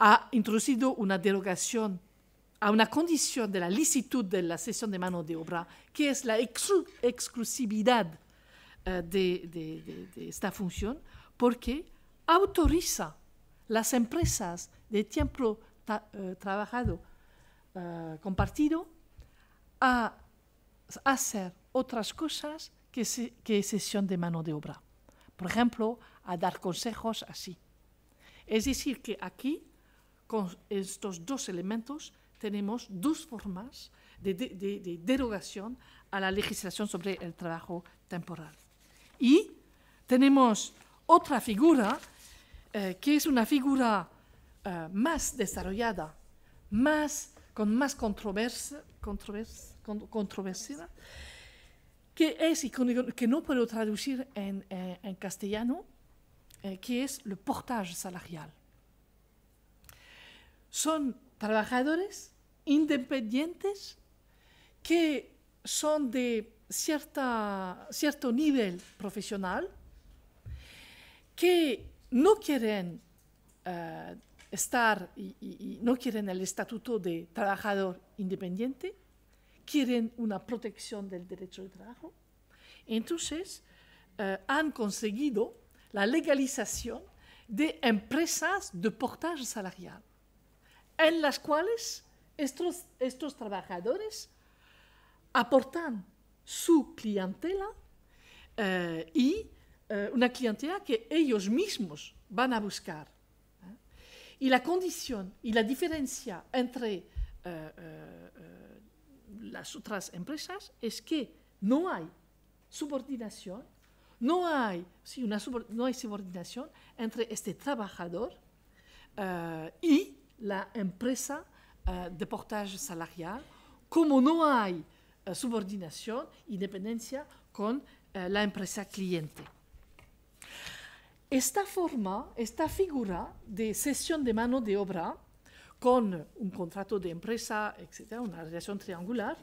ha introducido una derogación a una condición de la licitud de la cesión de mano de obra, que es la exclusividad eh, de, esta función porque autoriza las empresas de tiempo eh, trabajado eh, compartido a hacer otras cosas que, se, que sesión de mano de obra. Por ejemplo, a dar consejos así. Es decir, que aquí, con estos dos elementos, tenemos dos formas de derogación a la legislación sobre el trabajo temporal. Y tenemos otra figura eh, que es una figura eh, más desarrollada, más, con más controversia, que es que no puedo traducir en, eh, castellano, que es el portaje salarial. Son trabajadores independientes que son de cierto nivel profesional que no quieren eh, estar y, no quieren el estatuto de trabajador independiente, quieren una protección del derecho de trabajo. Entonces, eh, han conseguido la legalización de empresas de portaje salarial, en las cuales estos, estos trabajadores aportan su clientela eh, y eh, una clientela que ellos mismos van a buscar. ¿eh? Y la condición y la diferencia entre las otras empresas es que no hay subordinación, no hay, una no hay subordinación entre este trabajador y la empresa de portaje salarial, como no hay eh, subordinación independencia con eh, la empresa cliente. Esta forma, esta figura de sesión de mano de obra con un contrato de empresa, etcétera, una relación triangular,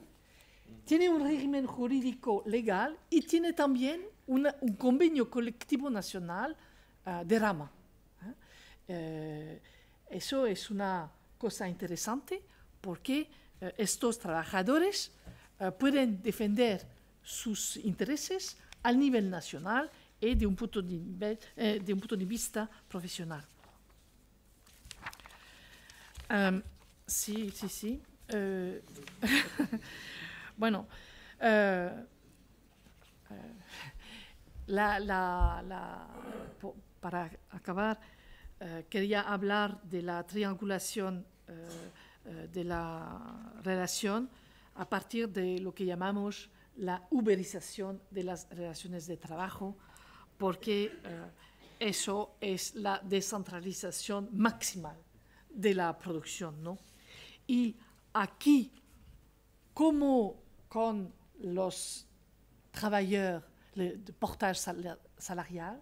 tiene un régimen jurídico legal y tiene también un convenio colectivo nacional eh, de rama. eso es una cosa interesante porque estos trabajadores eh, pueden defender sus intereses al nivel nacional y de un punto de, eh, vista profesional. Em, sí, sí, sí. Eh, bueno, para acabar, quería hablar de la triangulación de la relación a partir de lo que llamamos la uberización de las relaciones de trabajo, porque eh, eso es la descentralización máxima de la producción. Y aquí, como con los trabajadores, de portal salarial,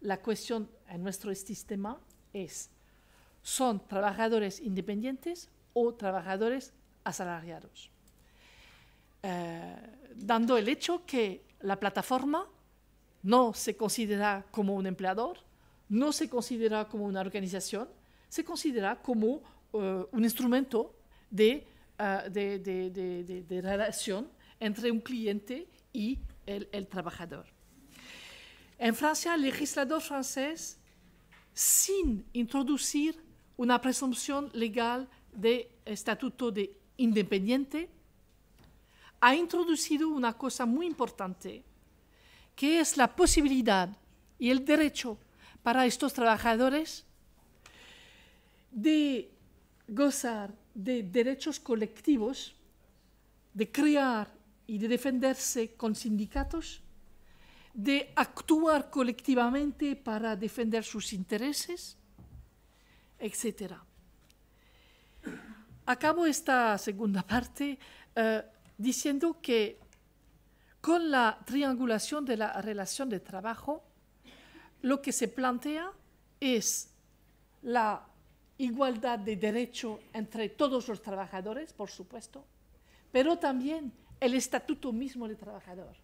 la cuestión en nuestro sistema es, ¿son trabajadores independientes o trabajadores asalariados? Eh, dando el hecho que la plataforma no se considera como un empleador, no se considera como una organización, se considera como eh, un instrumento eh, de, relación entre un cliente y el, trabajador. En Francia, el legislador francés, sin introducir una presunción legal de estatuto de independiente, ha introducido una cosa muy importante, que es la posibilidad y el derecho para estos trabajadores de gozar de derechos colectivos, de crear y de defenderse con sindicatos, de actuar colectivamente para defender sus intereses, etc. Acabo esta segunda parte eh, diciendo que con la triangulación de la relación de trabajo, lo que se plantea es la igualdad de derecho entre todos los trabajadores, por supuesto, pero también el estatuto mismo del trabajador.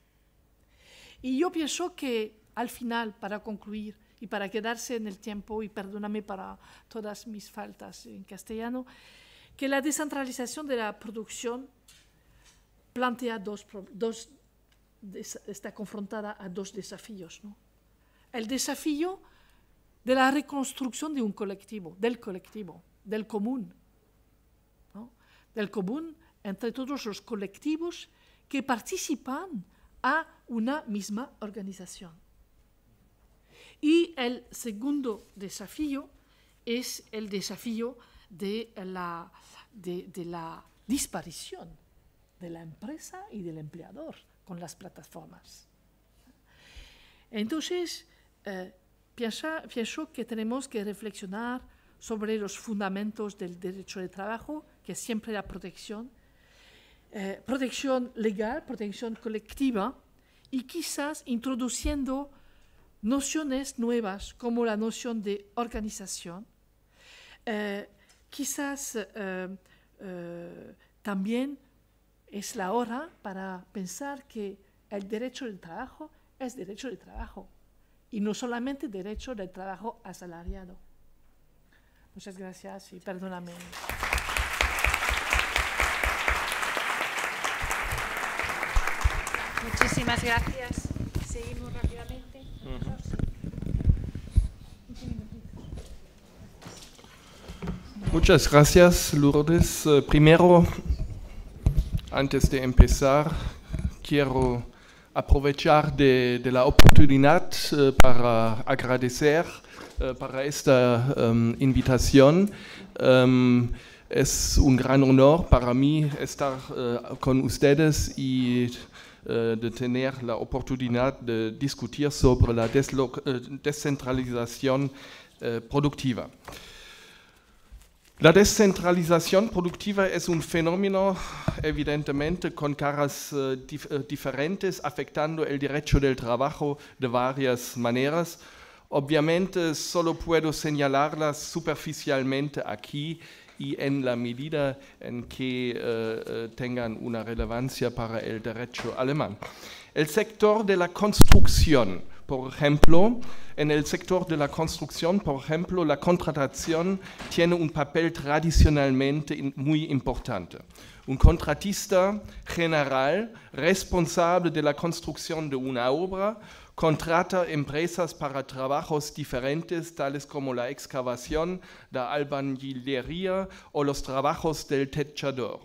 Y yo pienso que al final, para concluir y para quedarse en el tiempo, y perdóname para todas mis faltas en castellano, que la descentralización de la producción plantea dos, está confrontada a dos desafíos. El desafío de la reconstrucción de un colectivo, del colectivo, del común, del común entre todos los colectivos que participan a una misma organización. Y el segundo desafío es el desafío de la, de, de la disparición de la empresa y del empleador con las plataformas. Entonces, eh, pienso que tenemos que reflexionar sobre los fundamentos del derecho de trabajo, que siempre la protección, eh, protección legal, protección colectiva, y quizás introduciendo nociones nuevas como la noción de organización, eh, quizás también es la hora para pensar que el derecho del trabajo es derecho del trabajo y no solamente derecho del trabajo asalariado. Muchas gracias y perdóname. Muchísimas gracias. Seguimos rápidamente. Muchas gracias, Lourdes. Eh, primero, antes de empezar, quiero aprovechar de, la oportunidad eh, para agradecer eh, para esta em, invitación. Em, es un gran honor para mí estar eh, con ustedes y de tener la oportunidad de discutir sobre la descentralización productiva. La descentralización productiva es un fenómeno evidentemente con caras eh, eh, diferentes, afectando el derecho del trabajo de varias maneras. Obviamente solo puedo señalarlas superficialmente aquí y en la medida en que eh, tengan una relevancia para el derecho alemán. El sector de la construcción por ejemplo, en el sector de la construcción, por ejemplo, la contratación tiene un papel tradicionalmente muy importante. Un contratista general responsable de la construcción de una obra contrata empresas para trabajos diferentes, tales como la excavación, la albañilería o los trabajos del techador.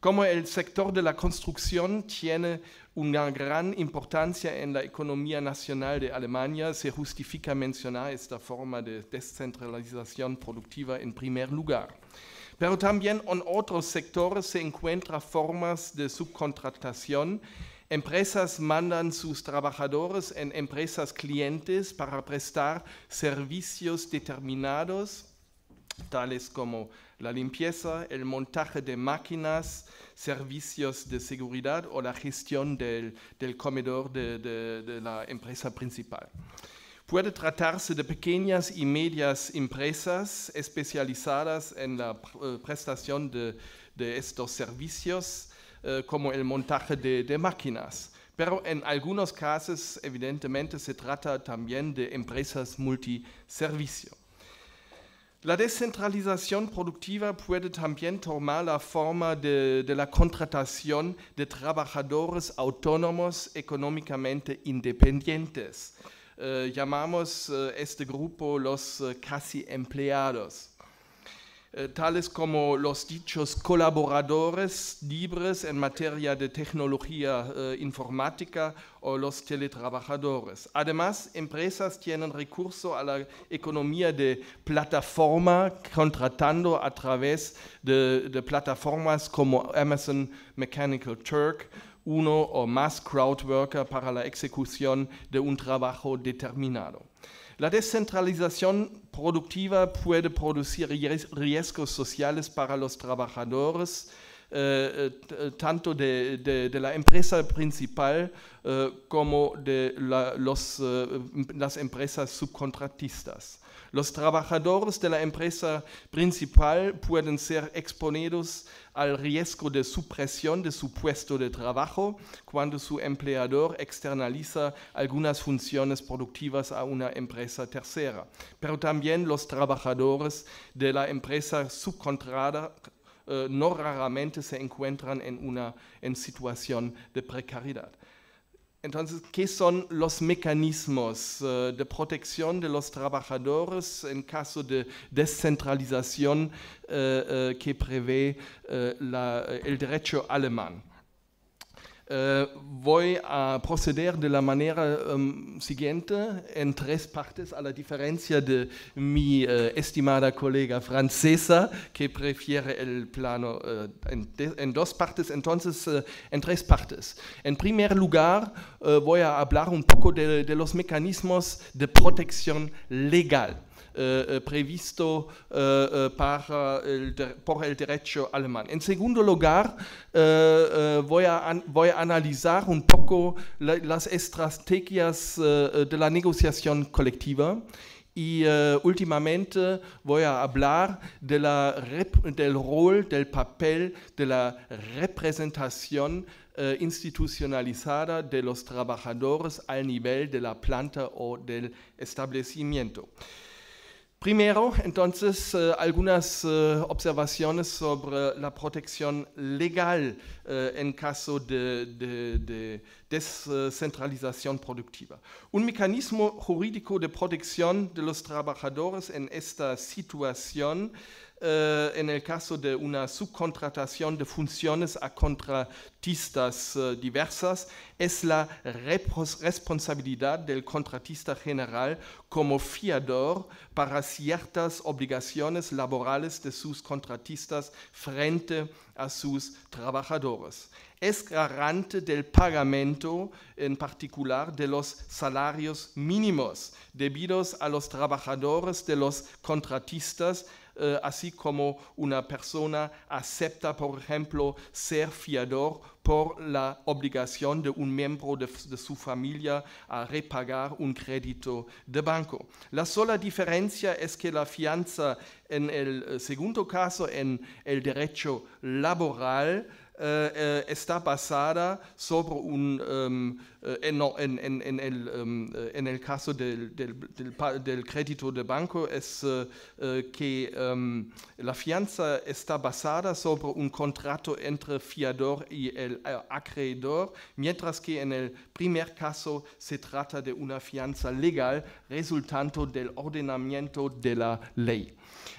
Como el sector de la construcción tiene una gran importancia en la economía nacional de Alemania, se justifica mencionar esta forma de descentralización productiva en primer lugar. Pero también en otros sectores se encuentran formas de subcontratación. Empresas mandan sus trabajadores en empresas clientes para prestar servicios determinados, tales como la limpieza, el montaje de máquinas, servicios de seguridad o la gestión del, comedor de, la empresa principal. Puede tratarse de pequeñas y medias empresas especializadas en la eh, prestación de, estos servicios, eh, como el montaje de, máquinas. Pero en algunos casos, evidentemente, se trata también de empresas multiservicios. La descentralización productiva puede también tomar la forma de, la contratación de trabajadores autónomos económicamente independientes. Eh, llamamos eh, este grupo los eh, casi empleados. Eh, tales como los dichos colaboradores libres en materia de tecnología eh, informática o los teletrabajadores. Además, empresas tienen recurso a la economía de plataforma contratando a través de, plataformas como Amazon Mechanical Turk uno o más crowdworker para la ejecución de un trabajo determinado. La descentralización productiva puede producir riesgos sociales para los trabajadores, eh, eh, tanto de, la empresa principal eh, como de em, las empresas subcontratistas. Los trabajadores de la empresa principal pueden ser exponidos al riesgo de supresión de su puesto de trabajo cuando su empleador externaliza algunas funciones productivas a una empresa tercera. Pero también los trabajadores de la empresa subcontrada eh, no raramente se encuentran en una en situación de precariedad. Entonces, ¿qué son los mecanismos eh, de protección de los trabajadores en caso de descentralización eh, eh, que prevé el derecho alemán? Äh, voy a äh, proceder de la manera ähm, siguiente en tres partes, a la diferencia de mi äh, estimada colega francesa, que prefiere el plano en, dos partes, entonces en tres partes. En primer lugar, voy a hablar un poco de los mecanismos de protección legal eh, eh, previsto eh, para por el derecho alemán. En segundo lugar, voy a, analizar un poco las estrategias de la negociación colectiva y últimamente voy a hablar del rol, del papel de la representación institucionalizada de los trabajadores al nivel de la planta o del establecimiento. Primero, entonces, eh, algunas eh, observaciones sobre la protección legal eh, en caso de, de, descentralización productiva. Un mecanismo jurídico de protección de los trabajadores en esta situación eh, en el caso de una subcontratación de funciones a contratistas eh, diversas, es la responsabilidad del contratista general como fiador para ciertas obligaciones laborales de sus contratistas frente a sus trabajadores es garante del pagamento, en particular de los salarios mínimos debidos a los trabajadores de los contratistas eh, así como una persona acepta, por ejemplo, ser fiador por la obligación de un miembro de, su familia a repagar un crédito de banco. La sola diferencia es que la fianza en el eh, segundo caso, en el derecho laboral, eh, está basada sobre un... Em, eh, em, eh, en, el, caso del, crédito de banco es eh, que em, la fianza está basada sobre un contrato entre fiador y el acreedor, mientras que en el primer caso se trata de una fianza legal resultando del ordenamiento de la ley.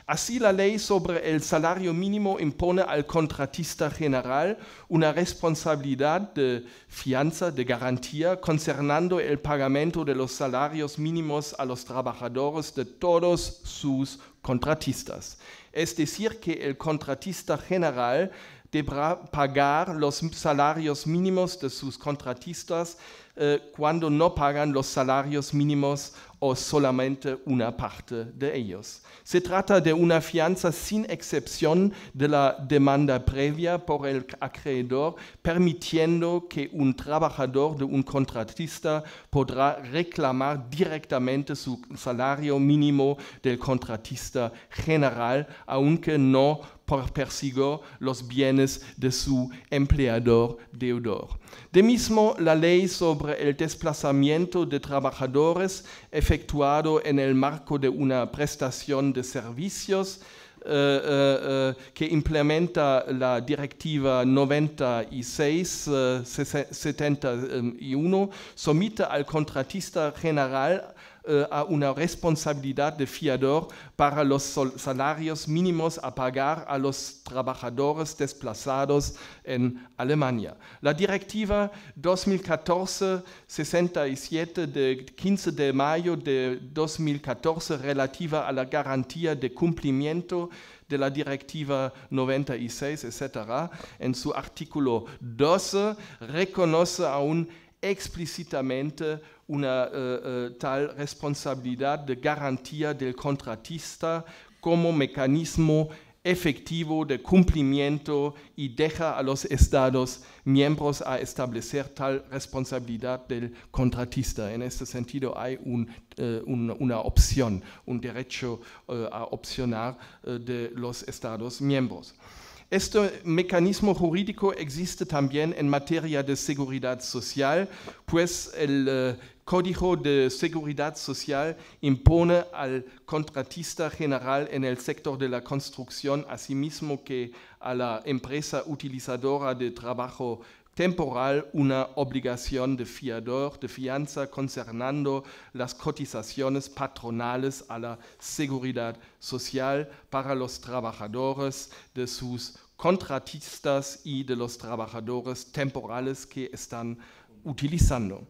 Así la ley sobre el salario mínimo impone al contratista general una responsabilidad de fianza, de garantía, concernando el pagamento de los salarios mínimos a los trabajadores de todos sus contratistas. Es decir, que el contratista general deberá pagar los salarios mínimos de sus contratistas eh, cuando no pagan los salarios mínimos o solamente una parte de ellos. Se trata de una fianza sin excepción de la demanda previa por el acreedor, permitiendo que un trabajador de un contratista podrá reclamar directamente su salario mínimo del contratista general, aunque no persiguió los bienes de su empleador deudor. De mismo, la ley sobre el desplazamiento de trabajadores efectuado en el marco de una prestación de servicios eh, eh, eh, que implementa la Directiva 96-71, somete al contratista general eh, a una responsabilidad de fiador para los salarios mínimos a pagar a los trabajadores desplazados en Alemania. La directiva 2014-67 de 15 de mayo de 2014 relativa a la garantía de cumplimiento de la Directiva 96, etc., en su artículo 12, reconoce aún explícitamente una eh, eh, tal responsabilidad de garantía del contratista como mecanismo efectivo de cumplimiento y deja a los Estados miembros a establecer tal responsabilidad del contratista. En este sentido hay eh, una opción, un derecho a opcionar de los Estados miembros. Este mecanismo jurídico existe también en materia de seguridad social, pues el eh, Código de Seguridad Social impone al contratista general en el sector de la construcción, asimismo que a la empresa utilizadora de trabajo temporal una obligación de fiador de fianza concernando las cotizaciones patronales a la seguridad social para los trabajadores de sus contratistas y de los trabajadores temporales que están utilizando.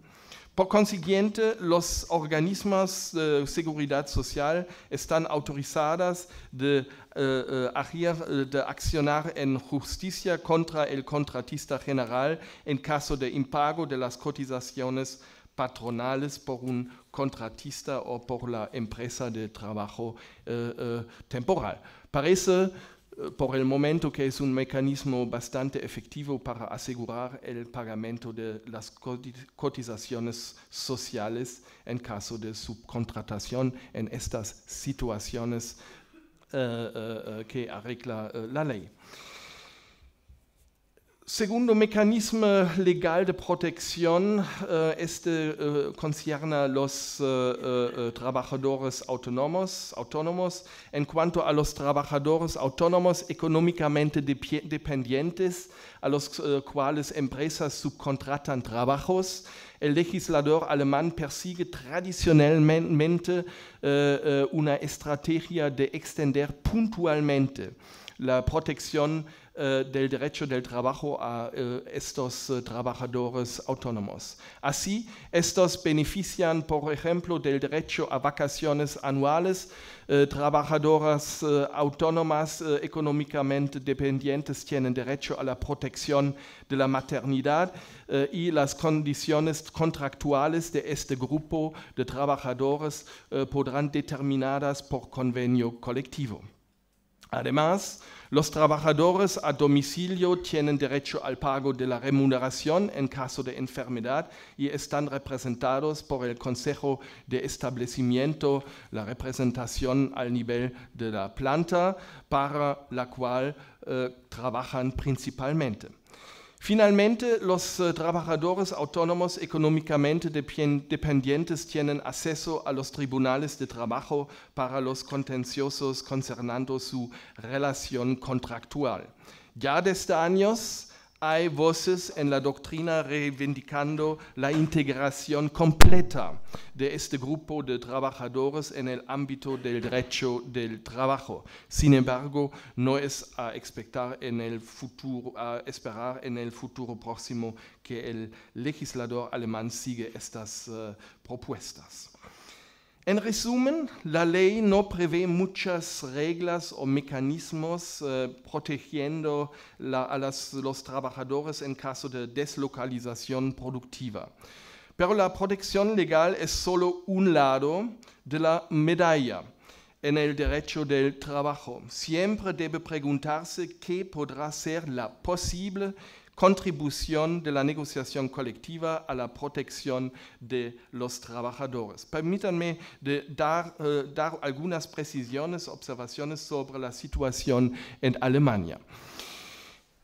Por consiguiente, los organismos de seguridad social están autorizados eh, eh, eh, de, accionar en justicia contra el contratista general en caso de impago de las cotizaciones patronales por un contratista o por la empresa de trabajo temporal. Parece por el momento que es un mecanismo bastante efectivo para asegurar el pagamento de las cotizaciones sociales en caso de subcontratación en estas situaciones eh, eh, eh, que arregla la ley. Segundo mecanismo legal de protección, este concierne a los äh, trabajadores autónomos, autónomos. En cuanto a los trabajadores autónomos económicamente dependientes, a los cuales empresas subcontratan trabajos, el legislador alemán persigue tradicionalmente una estrategia de extender puntualmente la protección eh, del derecho del trabajo a eh, estos eh, trabajadores autónomos. Así, estos benefician, por ejemplo, del derecho a vacaciones anuales, trabajadoras autónomas económicamente dependientes tienen derecho a la protección de la maternidad y las condiciones contractuales de este grupo de trabajadores podrán determinadas por convenio colectivo. Además, los trabajadores a domicilio tienen derecho al pago de la remuneración en caso de enfermedad y están representados por el Consejo de Establecimiento, la representación al nivel de la planta para la cual eh, trabajan principalmente. Finalmente, los eh, trabajadores autónomos económicamente dependientes tienen acceso a los tribunales de trabajo para los contenciosos concernando su relación contractual. Ya desde años hay voces en la doctrina reivindicando la integración completa de este grupo de trabajadores en el ámbito del derecho del trabajo. Sin embargo, no es a, esperar en el futuro próximo que el legislador alemán siga estas eh, propuestas. En resumen, la ley no prevé muchas reglas o mecanismos eh, protegiendo a los trabajadores en caso de deslocalización productiva. Pero la protección legal es solo un lado de la medalla en el derecho del trabajo. Siempre debe preguntarse qué podrá ser la posible contribución de la negociación colectiva a la protección de los trabajadores. Permítanme eh, dar, algunas precisiones, observaciones sobre la situación en Alemania.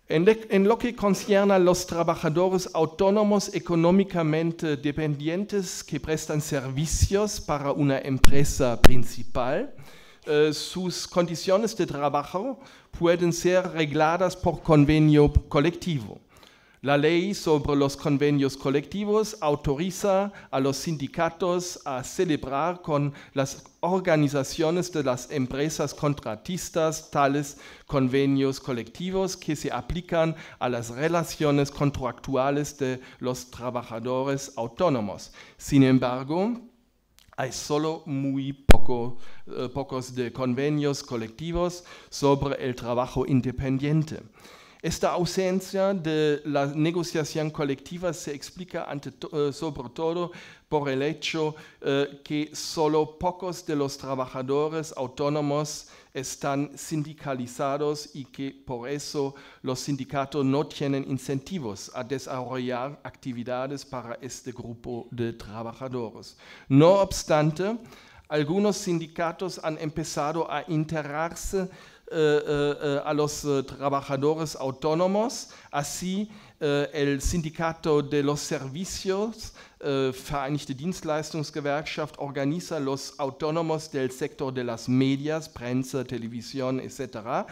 En, lo que concierne a los trabajadores autónomos económicamente dependientes que prestan servicios para una empresa principal, eh, sus condiciones de trabajo pueden ser regladas por convenio colectivo. La ley sobre los convenios colectivos autoriza a los sindicatos a celebrar con las organizaciones de las empresas contratistas tales convenios colectivos que se aplican a las relaciones contractuales de los trabajadores autónomos. Sin embargo, hay solo muy poco, eh, pocos de convenios colectivos sobre el trabajo independiente. Esta ausencia de la negociación colectiva se explica eh, sobre todo por el hecho eh, que solo pocos de los trabajadores autónomos están sindicalizados y que por eso los sindicatos no tienen incentivos a desarrollar actividades para este grupo de trabajadores. No obstante, algunos sindicatos han empezado a integrarse Äh, äh, äh, a los trabajadores autónomos, así el Sindicato de los Servicios, Vereinigte Dienstleistungsgewerkschaft, organiza los autónomos del sector de las medias, prensa, televisión, etc.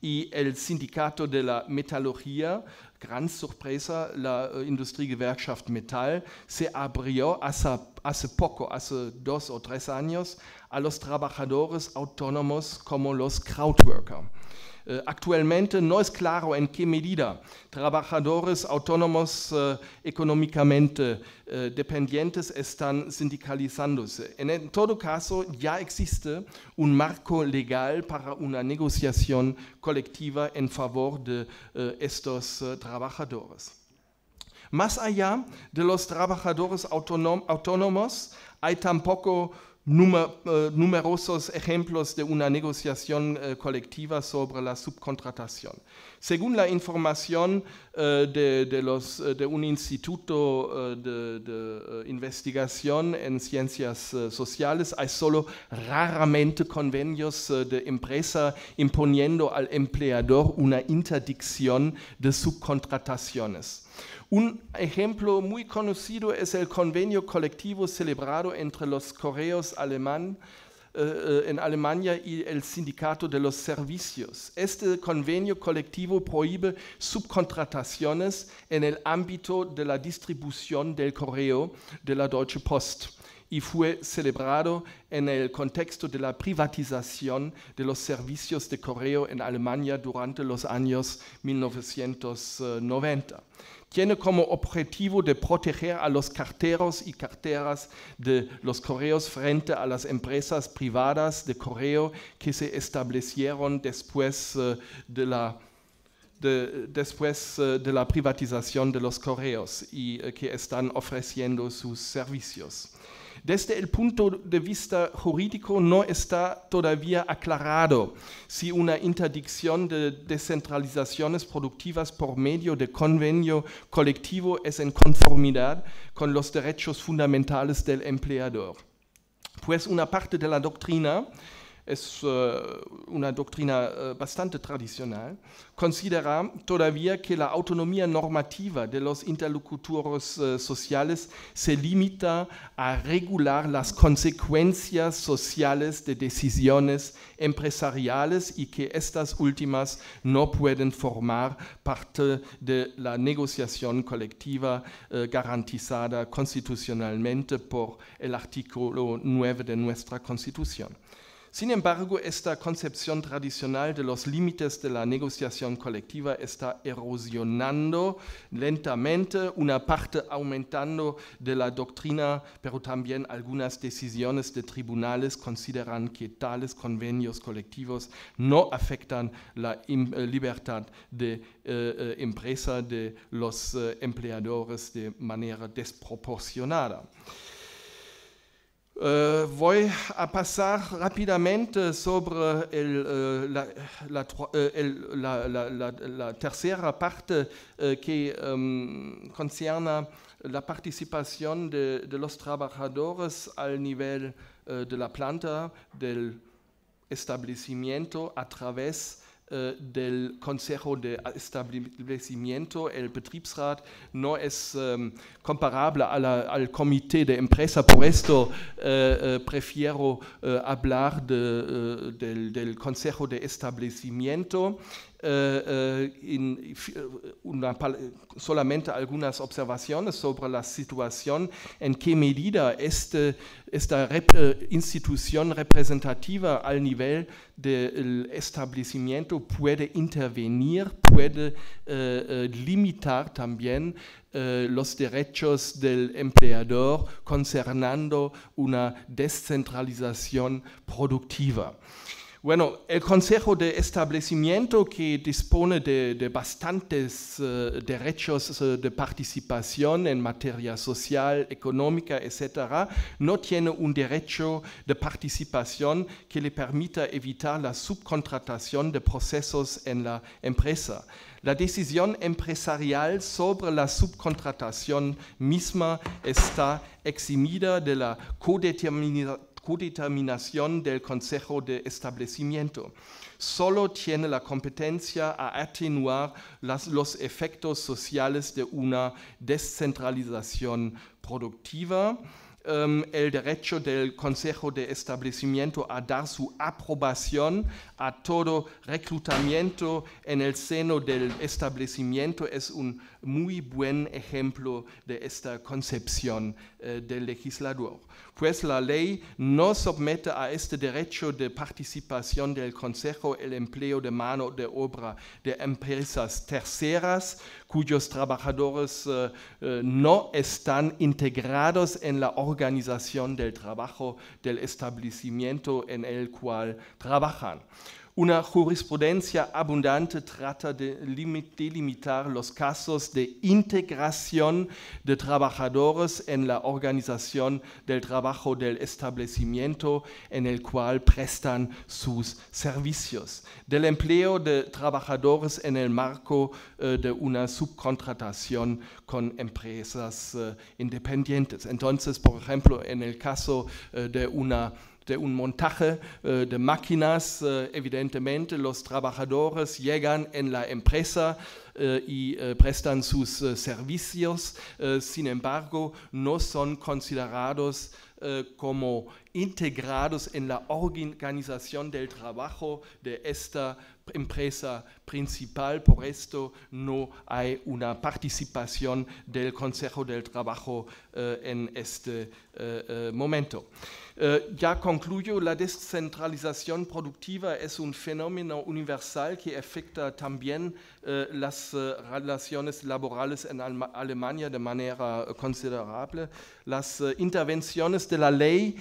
Y el Sindicato de la Metalurgia, gran sorpresa, la Industriegewerkschaft Metal, se abrió hace, hace poco, hace dos o tres años, a los trabajadores autónomos como los crowdworker. Eh, äh, actualmente no es claro en qué medida trabajadores autónomos eh, económicamente eh, dependientes están sindicalizándose. En, en, todo caso, ya existe un marco legal para una negociación colectiva en favor de estos trabajadores. Más allá de los trabajadores autónomos, hay tampoco Eh, numerosos ejemplos de una negociación eh, colectiva sobre la subcontratación. Según la información eh, de, un instituto de, de, investigación en ciencias sociales, hay solo raramente convenios de empresa imponiendo al empleador una interdicción de subcontrataciones. Un ejemplo muy conocido es el convenio colectivo celebrado entre los correos alemán eh, eh, en Alemania y el sindicato de los servicios. Este convenio colectivo prohíbe subcontrataciones en el ámbito de la distribución del correo de la Deutsche Post y fue celebrado en el contexto de la privatización de los servicios de correo en Alemania durante los años 1990 tiene como objetivo de proteger a los carteros y carteras de los correos frente a las empresas privadas de correo que se establecieron después eh, de la después eh, de la privatización de los correos y eh, que están ofreciendo sus servicios. Desde el punto de vista jurídico no está todavía aclarado si una interdicción de descentralizaciones productivas por medio de convenio colectivo es en conformidad con los derechos fundamentales del empleador. Pues una parte de la doctrina es äh, una doctrina äh, bastante tradicional, considera todavía que la autonomía normativa de los interlocutores äh, sociales se limita a regular las consecuencias sociales de decisiones empresariales y que estas últimas no pueden formar parte de la negociación colectiva garantizada constitucionalmente por el artículo 9 de nuestra Constitución. Sin embargo, esta concepción tradicional de los límites de la negociación colectiva está erosionando lentamente, una parte aumentando de la doctrina, pero también algunas decisiones de tribunales consideran que tales convenios colectivos no afectan la eh, libertad de eh, eh, empresa de los empleadores de manera desproporcionada. Euh, voyez voy a rapidement sur sobre euh, euh, la, la, partie qui concerne parte la participation de, los trabajadores al nivel de la planta, del establecimiento a través Äh, del Consejo de Establecimiento, el Betriebsrat, no es ähm, comparable al Comité de Empresa, por esto äh, äh, prefiero hablar de, del, Consejo de Establecimiento. Eh, eh, eh, solamente algunas observaciones sobre la situación, en qué medida este, esta institución representativa al nivel del establecimiento puede intervenir, puede limitar también los derechos del empleador concernando una descentralización productiva. Bueno, el Consejo de Establecimiento que dispone de, bastantes eh, derechos eh, de participación en materia social, económica, etc., no tiene un derecho de participación que le permita evitar la subcontratación de procesos en la empresa. La decisión empresarial sobre la subcontratación misma está eximida de la codeterminación codeterminación del Consejo de Establecimiento. Solo tiene la competencia a atenuar los efectos sociales de una descentralización productiva em, el derecho del Consejo de Establecimiento a dar su aprobación a todo reclutamiento en el seno del establecimiento es un muy buen ejemplo de esta concepción eh, del legislador, pues la ley no somete a este derecho de participación del Consejo el empleo de mano de obra de empresas terceras cuyos trabajadores eh, eh, no están integrados en la organización del trabajo del establecimiento en el cual trabajan una jurisprudencia abundante trata de delimitar los casos de integración de trabajadores en la organización del trabajo del establecimiento en el cual prestan sus servicios, del empleo de trabajadores en el marco eh, de una subcontratación con empresas eh, independientes. Entonces, por ejemplo, en el caso eh, de una de un montaje eh, de máquinas. Eh, evidentemente, los trabajadores llegan en la empresa eh, y prestan sus servicios, sin embargo, no son considerados como integrados en la organización del trabajo de esta empresa principal, por esto no hay una participación del Consejo del Trabajo eh, en este eh, eh, momento. ya concluyo, la descentralización productiva es un fenómeno universal que afecta también las relaciones laborales en Alemania de manera considerable. Las intervenciones de la ley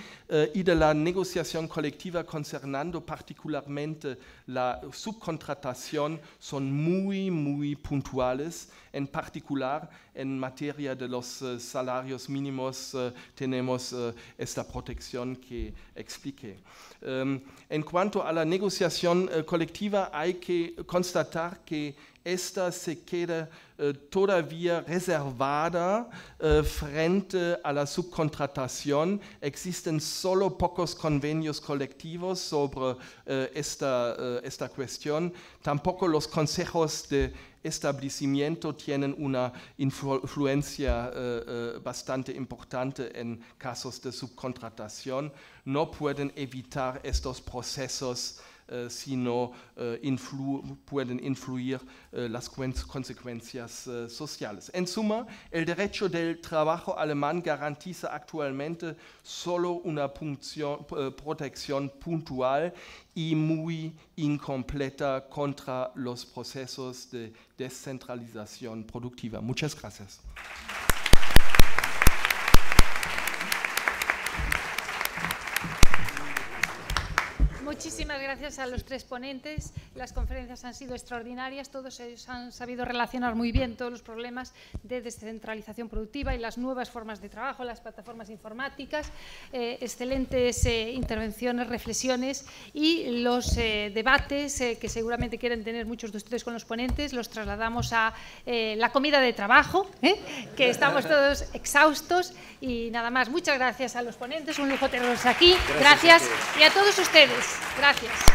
y de la negociación colectiva concernando particularmente la subcontratación son muy, muy puntuales. En particular, en materia de los eh, salarios mínimos eh, tenemos eh, esta protección que expliqué. Em, en cuanto a la negociación colectiva, hay que constatar que esta se queda eh, todavía reservada eh, frente a la subcontratación. Existen solo pocos convenios colectivos sobre eh, esta, esta cuestión. Tampoco los consejos de establecimiento tienen una influencia bastante importante en casos de subcontratación. No pueden evitar estos procesos eh, sino eh, influ pueden influir eh, las consecuencias sociales. En suma, el derecho del trabajo alemán garantiza actualmente solo una protección puntual y muy incompleta contra los procesos de descentralización productiva. Muchas gracias. muchísimas gracias a los tres ponentes. Las conferencias han sido extraordinarias, todos ellos han sabido relacionar muy bien todos los problemas de descentralización productiva y las nuevas formas de trabajo, las plataformas informáticas. Eh, excelentes eh, intervenciones, reflexiones y los eh, debates que seguramente quieren tener muchos de ustedes con los ponentes los trasladamos a la comida de trabajo, que estamos todos exhaustos y nada más. Muchas gracias a los ponentes, un lujo tenerlos aquí. Gracias, y a todos ustedes. Gracias.